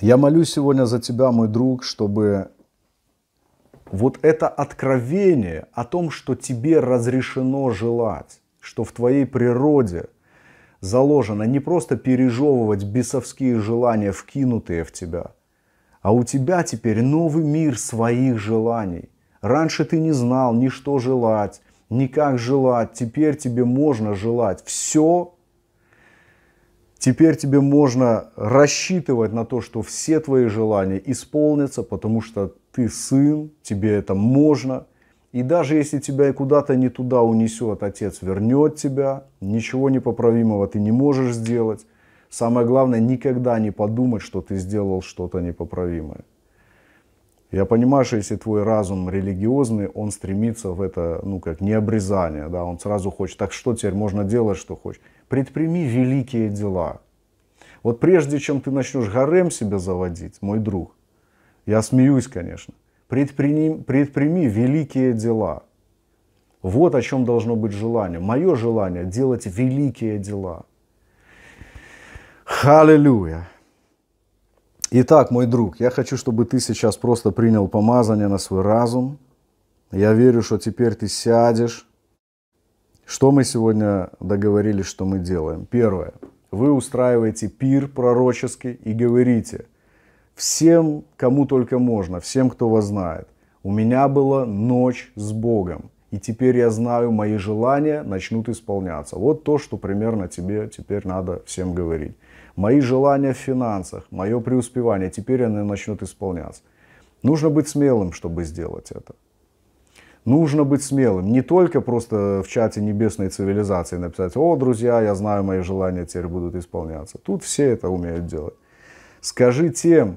я молюсь сегодня за тебя, мой друг, чтобы вот это откровение о том, что тебе разрешено желать, что в твоей природе заложено не просто пережевывать бесовские желания, вкинутые в тебя, а у тебя теперь новый мир своих желаний. Раньше ты не знал ни что желать, ни как желать. Теперь тебе можно желать все. Теперь тебе можно рассчитывать на то, что все твои желания исполнятся, потому что ты сын, тебе это можно. И даже если тебя и куда-то не туда унесет, отец вернет тебя, ничего непоправимого ты не можешь сделать. Самое главное, никогда не подумать, что ты сделал что-то непоправимое. Я понимаю, что если твой разум религиозный, он стремится в это, ну как, не обрезание, да, он сразу хочет, так что теперь можно делать, что хочешь. Предприми великие дела. Вот прежде чем ты начнешь гарем себе заводить, мой друг, я смеюсь, конечно, предприми, предприми великие дела. Вот о чем должно быть желание. Мое желание делать великие дела. Аллилуйя. Итак, мой друг, я хочу, чтобы ты сейчас просто принял помазание на свой разум. Я верю, что теперь ты сядешь. Что мы сегодня договорились, что мы делаем? Первое. Вы устраиваете пир пророческий и говорите всем, кому только можно, всем, кто вас знает. У меня была ночь с Богом, и теперь я знаю, мои желания начнут исполняться. Вот то, что примерно тебе теперь надо всем говорить мои желания в финансах, мое преуспевание, теперь они начнут исполняться. Нужно быть смелым, чтобы сделать это. Нужно быть смелым. Не только просто в чате небесной цивилизации написать, о, друзья, я знаю, мои желания теперь будут исполняться. Тут все это умеют делать. Скажи тем,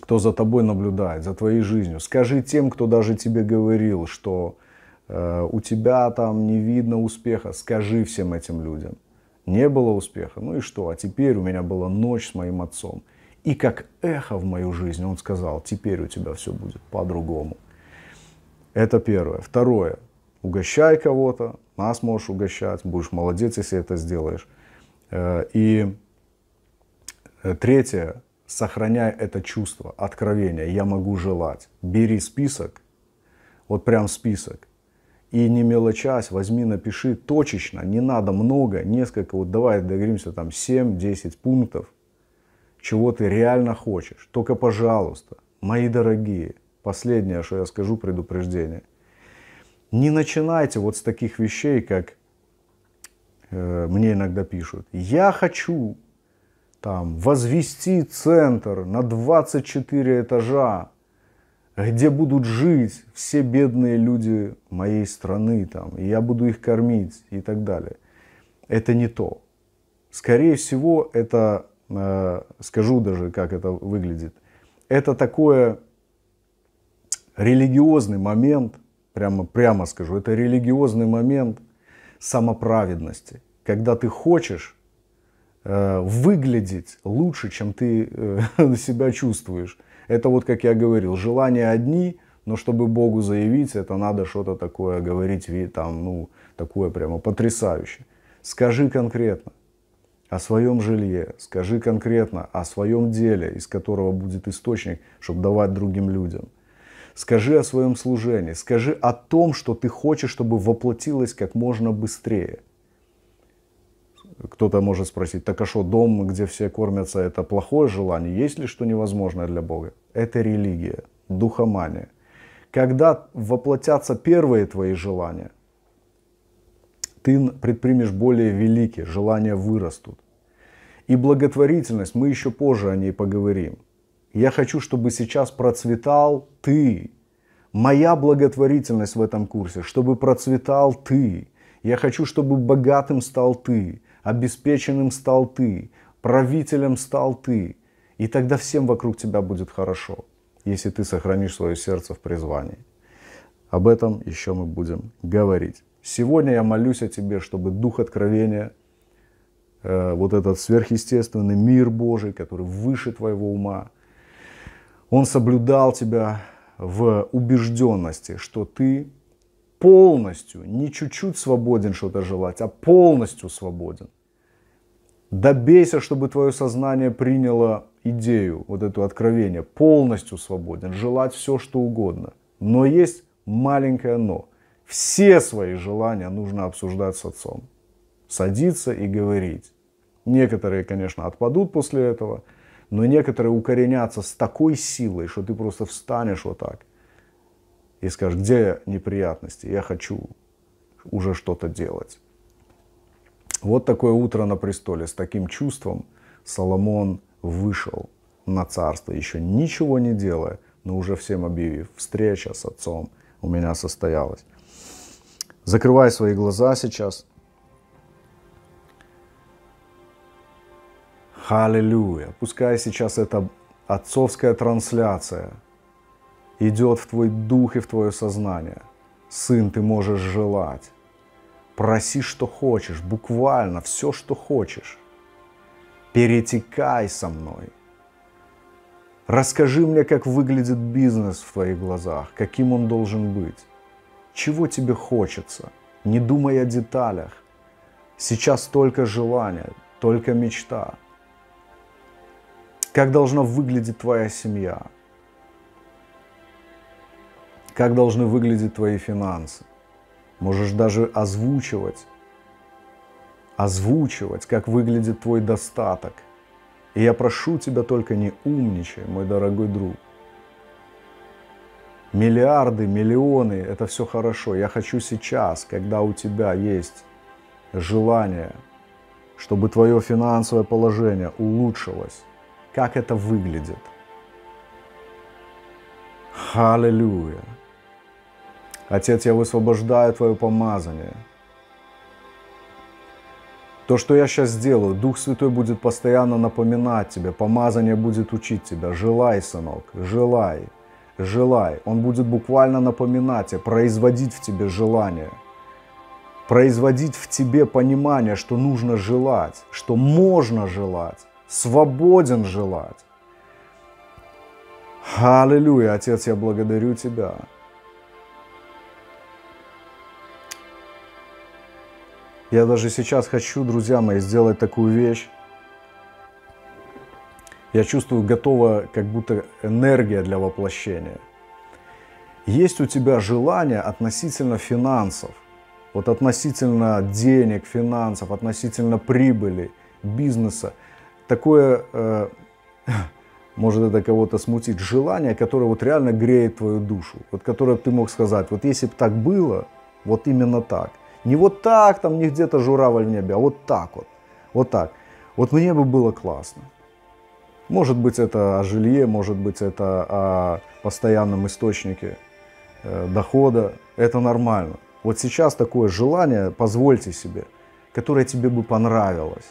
кто за тобой наблюдает, за твоей жизнью. Скажи тем, кто даже тебе говорил, что э, у тебя там не видно успеха. Скажи всем этим людям – не было успеха. Ну и что? А теперь у меня была ночь с моим отцом. И как эхо в мою жизнь он сказал, теперь у тебя все будет по-другому. Это первое. Второе. Угощай кого-то, нас можешь угощать, будешь молодец, если это сделаешь. Э, и э, третье. Сохраняй это чувство, откровение, я могу желать. Бери список, вот прям список, и не мелочась, возьми, напиши точечно, не надо много, несколько, вот давай договоримся там 7-10 пунктов, чего ты реально хочешь. Только, пожалуйста, мои дорогие, последнее, что я скажу, предупреждение. Не начинайте вот с таких вещей, как э, мне иногда пишут. Я хочу там возвести центр на 24 этажа где будут жить все бедные люди моей страны, там, и я буду их кормить и так далее. Это не то. Скорее всего, это, э, скажу даже, как это выглядит, это такое религиозный момент, прямо, прямо скажу, это религиозный момент самоправедности, когда ты хочешь э, выглядеть лучше, чем ты э, себя чувствуешь это вот, как я говорил, желания одни, но чтобы Богу заявиться, это надо что-то такое говорить, там, ну, такое прямо потрясающее. Скажи конкретно о своем жилье, скажи конкретно о своем деле, из которого будет источник, чтобы давать другим людям. Скажи о своем служении, скажи о том, что ты хочешь, чтобы воплотилось как можно быстрее. Кто-то может спросить, так а что дом, где все кормятся, это плохое желание? Есть ли что невозможное для Бога? Это религия, духомания. Когда воплотятся первые твои желания, ты предпримешь более великие, желания вырастут. И благотворительность, мы еще позже о ней поговорим. Я хочу, чтобы сейчас процветал ты. Моя благотворительность в этом курсе, чтобы процветал ты. Я хочу, чтобы богатым стал ты обеспеченным стал ты, правителем стал ты. И тогда всем вокруг тебя будет хорошо, если ты сохранишь свое сердце в призвании. Об этом еще мы будем говорить. Сегодня я молюсь о тебе, чтобы дух откровения, э, вот этот сверхъестественный мир Божий, который выше твоего ума, он соблюдал тебя в убежденности, что ты полностью, не чуть-чуть свободен что-то желать, а полностью свободен. Добейся, чтобы твое сознание приняло идею, вот это откровение, полностью свободен, желать все, что угодно. Но есть маленькое но. Все свои желания нужно обсуждать с отцом. Садиться и говорить. Некоторые, конечно, отпадут после этого, но некоторые укоренятся с такой силой, что ты просто встанешь вот так и скажешь, где неприятности, я хочу уже что-то делать. Вот такое утро на престоле. С таким чувством Соломон вышел на царство, еще ничего не делая, но уже всем объявив, встреча с отцом у меня состоялась. Закрывай свои глаза сейчас. Аллилуйя. Пускай сейчас это отцовская трансляция – идет в твой дух и в твое сознание. Сын, ты можешь желать. Проси, что хочешь, буквально все, что хочешь. Перетекай со мной. Расскажи мне, как выглядит бизнес в твоих глазах, каким он должен быть. Чего тебе хочется? Не думай о деталях. Сейчас только желание, только мечта. Как должна выглядеть твоя семья? как должны выглядеть твои финансы. Можешь даже озвучивать, озвучивать, как выглядит твой достаток. И я прошу тебя только не умничай, мой дорогой друг. Миллиарды, миллионы, это все хорошо. Я хочу сейчас, когда у тебя есть желание, чтобы твое финансовое положение улучшилось, как это выглядит. Hallelujah. Отец, я высвобождаю Твое помазание. То, что я сейчас сделаю, Дух Святой будет постоянно напоминать тебе, помазание будет учить тебя. Желай, сынок, желай, желай. Он будет буквально напоминать тебе, производить в тебе желание – производить в тебе понимание, что нужно желать, что можно желать, свободен желать. Аллилуйя, Отец, я благодарю Тебя. Я даже сейчас хочу, друзья мои, сделать такую вещь. Я чувствую, готова как будто энергия для воплощения. Есть у тебя желание относительно финансов, вот относительно денег, финансов, относительно прибыли, бизнеса. Такое, э, может это кого-то смутить, желание, которое вот реально греет твою душу, вот которое ты мог сказать, вот если бы так было, вот именно так. Не вот так, там, не где-то журавль в небе, а вот так вот. Вот так. Вот мне бы было классно. Может быть, это о жилье, может быть, это о постоянном источнике э, дохода. Это нормально. Вот сейчас такое желание, позвольте себе, которое тебе бы понравилось.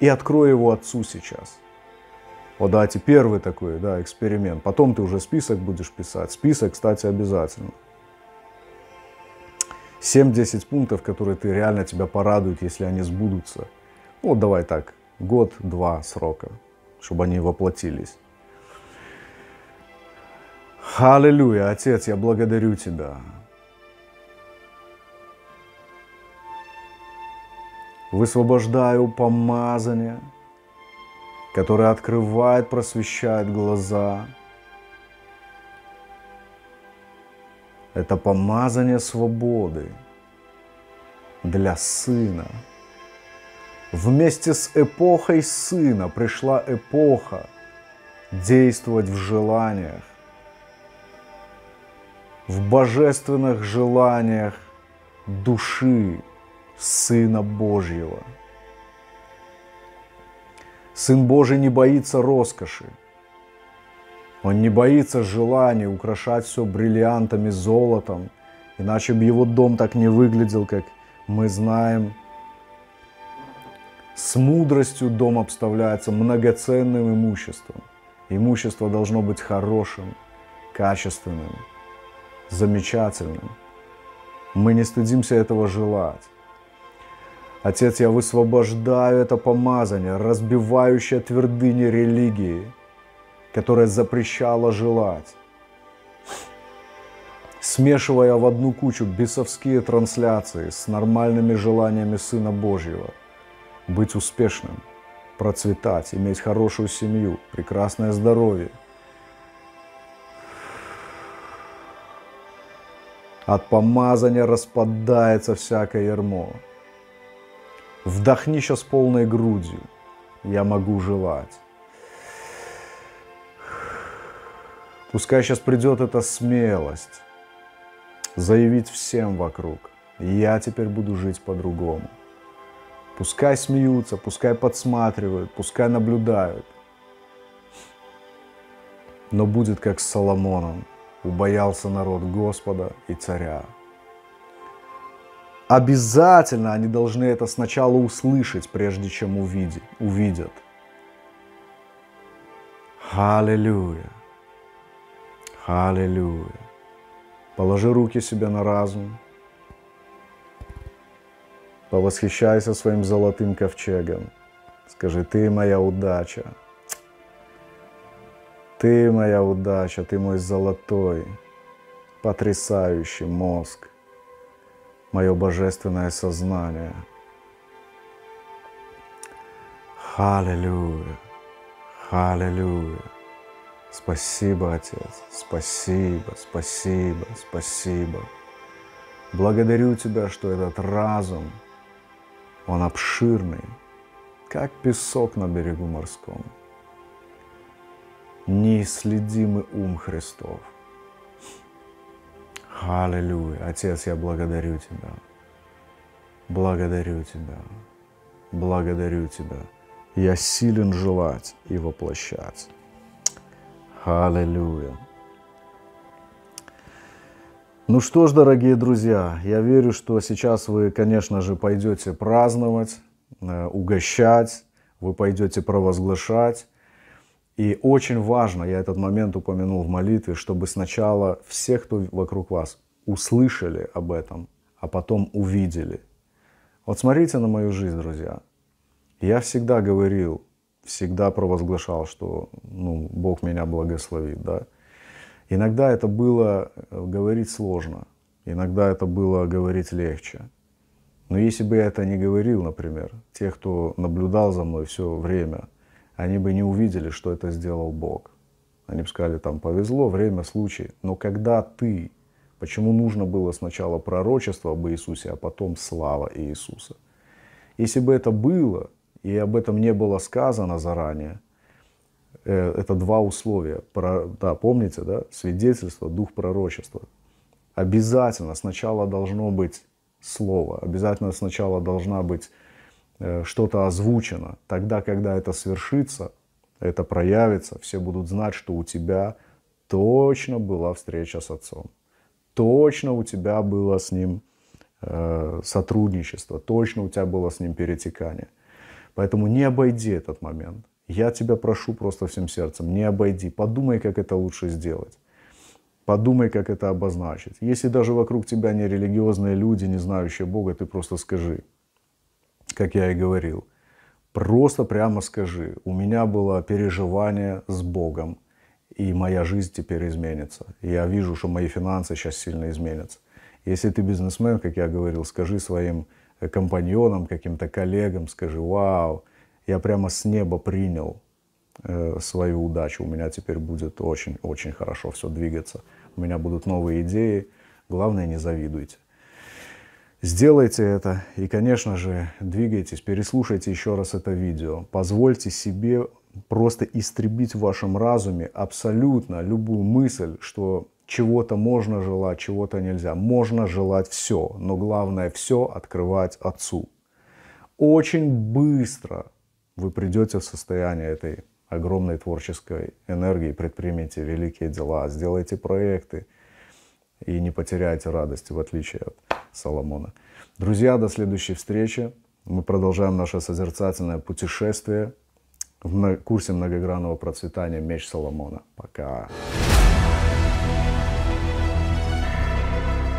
И открой его отцу сейчас. Вот дайте первый такой да, эксперимент. Потом ты уже список будешь писать. Список, кстати, обязательно. 7-10 пунктов, которые ты реально тебя порадуют, если они сбудутся. Вот давай так, год-два срока, чтобы они воплотились. Аллилуйя, Отец, я благодарю Тебя. Высвобождаю помазание, которое открывает, просвещает глаза – Это помазание свободы для сына. Вместе с эпохой сына пришла эпоха действовать в желаниях, в божественных желаниях души Сына Божьего. Сын Божий не боится роскоши, он не боится желаний украшать все бриллиантами, золотом, иначе бы его дом так не выглядел, как мы знаем. С мудростью дом обставляется многоценным имуществом. Имущество должно быть хорошим, качественным, замечательным. Мы не стыдимся этого желать. Отец, я высвобождаю это помазание, разбивающее твердыни религии – которая запрещала желать. Смешивая в одну кучу бесовские трансляции с нормальными желаниями Сына Божьего. Быть успешным, процветать, иметь хорошую семью, прекрасное здоровье. От помазания распадается всякое ермо. Вдохни сейчас полной грудью. Я могу желать. Пускай сейчас придет эта смелость заявить всем вокруг, я теперь буду жить по-другому. Пускай смеются, пускай подсматривают, пускай наблюдают. Но будет как с Соломоном. Убоялся народ Господа и царя. Обязательно они должны это сначала услышать, прежде чем увидеть, увидят. Аллилуйя. Аллилуйя. Положи руки себе на разум. Повосхищайся своим золотым ковчегом. Скажи, ты моя удача. Ты моя удача, ты мой золотой, потрясающий мозг, мое божественное сознание. Аллилуйя, аллилуйя. Спасибо, Отец, спасибо, спасибо, спасибо. Благодарю Тебя, что этот разум, он обширный, как песок на берегу морском. Неисследимый ум Христов. Аллилуйя. Отец, я благодарю Тебя. Благодарю Тебя. Благодарю Тебя. Я силен желать и воплощать. Аллилуйя. Ну что ж, дорогие друзья, я верю, что сейчас вы, конечно же, пойдете праздновать, э, угощать, вы пойдете провозглашать. И очень важно, я этот момент упомянул в молитве, чтобы сначала все, кто вокруг вас, услышали об этом, а потом увидели. Вот смотрите на мою жизнь, друзья. Я всегда говорил, всегда провозглашал, что ну, Бог меня благословит. Да? Иногда это было э, говорить сложно, иногда это было говорить легче. Но если бы я это не говорил, например, те, кто наблюдал за мной все время, они бы не увидели, что это сделал Бог. Они бы сказали, там повезло, время, случай. Но когда ты, почему нужно было сначала пророчество об Иисусе, а потом слава Иисуса? Если бы это было, и об этом не было сказано заранее, э, это два условия. Про, да, помните, да? Свидетельство, дух пророчества. Обязательно сначала должно быть слово, обязательно сначала должна быть э, что-то озвучено. Тогда, когда это свершится, это проявится, все будут знать, что у тебя точно была встреча с отцом. Точно у тебя было с ним э, сотрудничество, точно у тебя было с ним перетекание – Поэтому не обойди этот момент. Я тебя прошу просто всем сердцем, не обойди. Подумай, как это лучше сделать. Подумай, как это обозначить. Если даже вокруг тебя не религиозные люди, не знающие Бога, ты просто скажи, как я и говорил. Просто прямо скажи, у меня было переживание с Богом, и моя жизнь теперь изменится. я вижу, что мои финансы сейчас сильно изменятся. Если ты бизнесмен, как я говорил, скажи своим компаньонам, каким-то коллегам, скажи, вау, я прямо с неба принял э, свою удачу, у меня теперь будет очень-очень хорошо все двигаться, у меня будут новые идеи, главное не завидуйте. Сделайте это и, конечно же, двигайтесь, переслушайте еще раз это видео. Позвольте себе просто истребить в вашем разуме абсолютно любую мысль, что чего-то можно желать, чего-то нельзя. Можно желать все, но главное все открывать Отцу. Очень быстро вы придете в состояние этой огромной творческой энергии, предпримите великие дела, сделайте проекты и не потеряйте радости, в отличие от Соломона. Друзья, до следующей встречи. Мы продолжаем наше созерцательное путешествие в курсе многогранного процветания «Меч Соломона». Пока!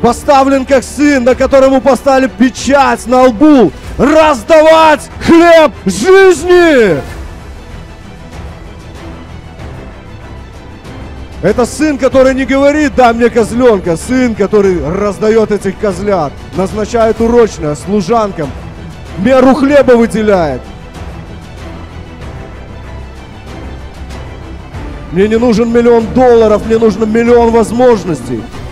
поставлен как сын, на которому поставили печать на лбу, раздавать хлеб жизни. Это сын, который не говорит, да мне козленка, сын, который раздает этих козлят, назначает урочное служанкам, меру хлеба выделяет. Мне не нужен миллион долларов, мне нужен миллион возможностей.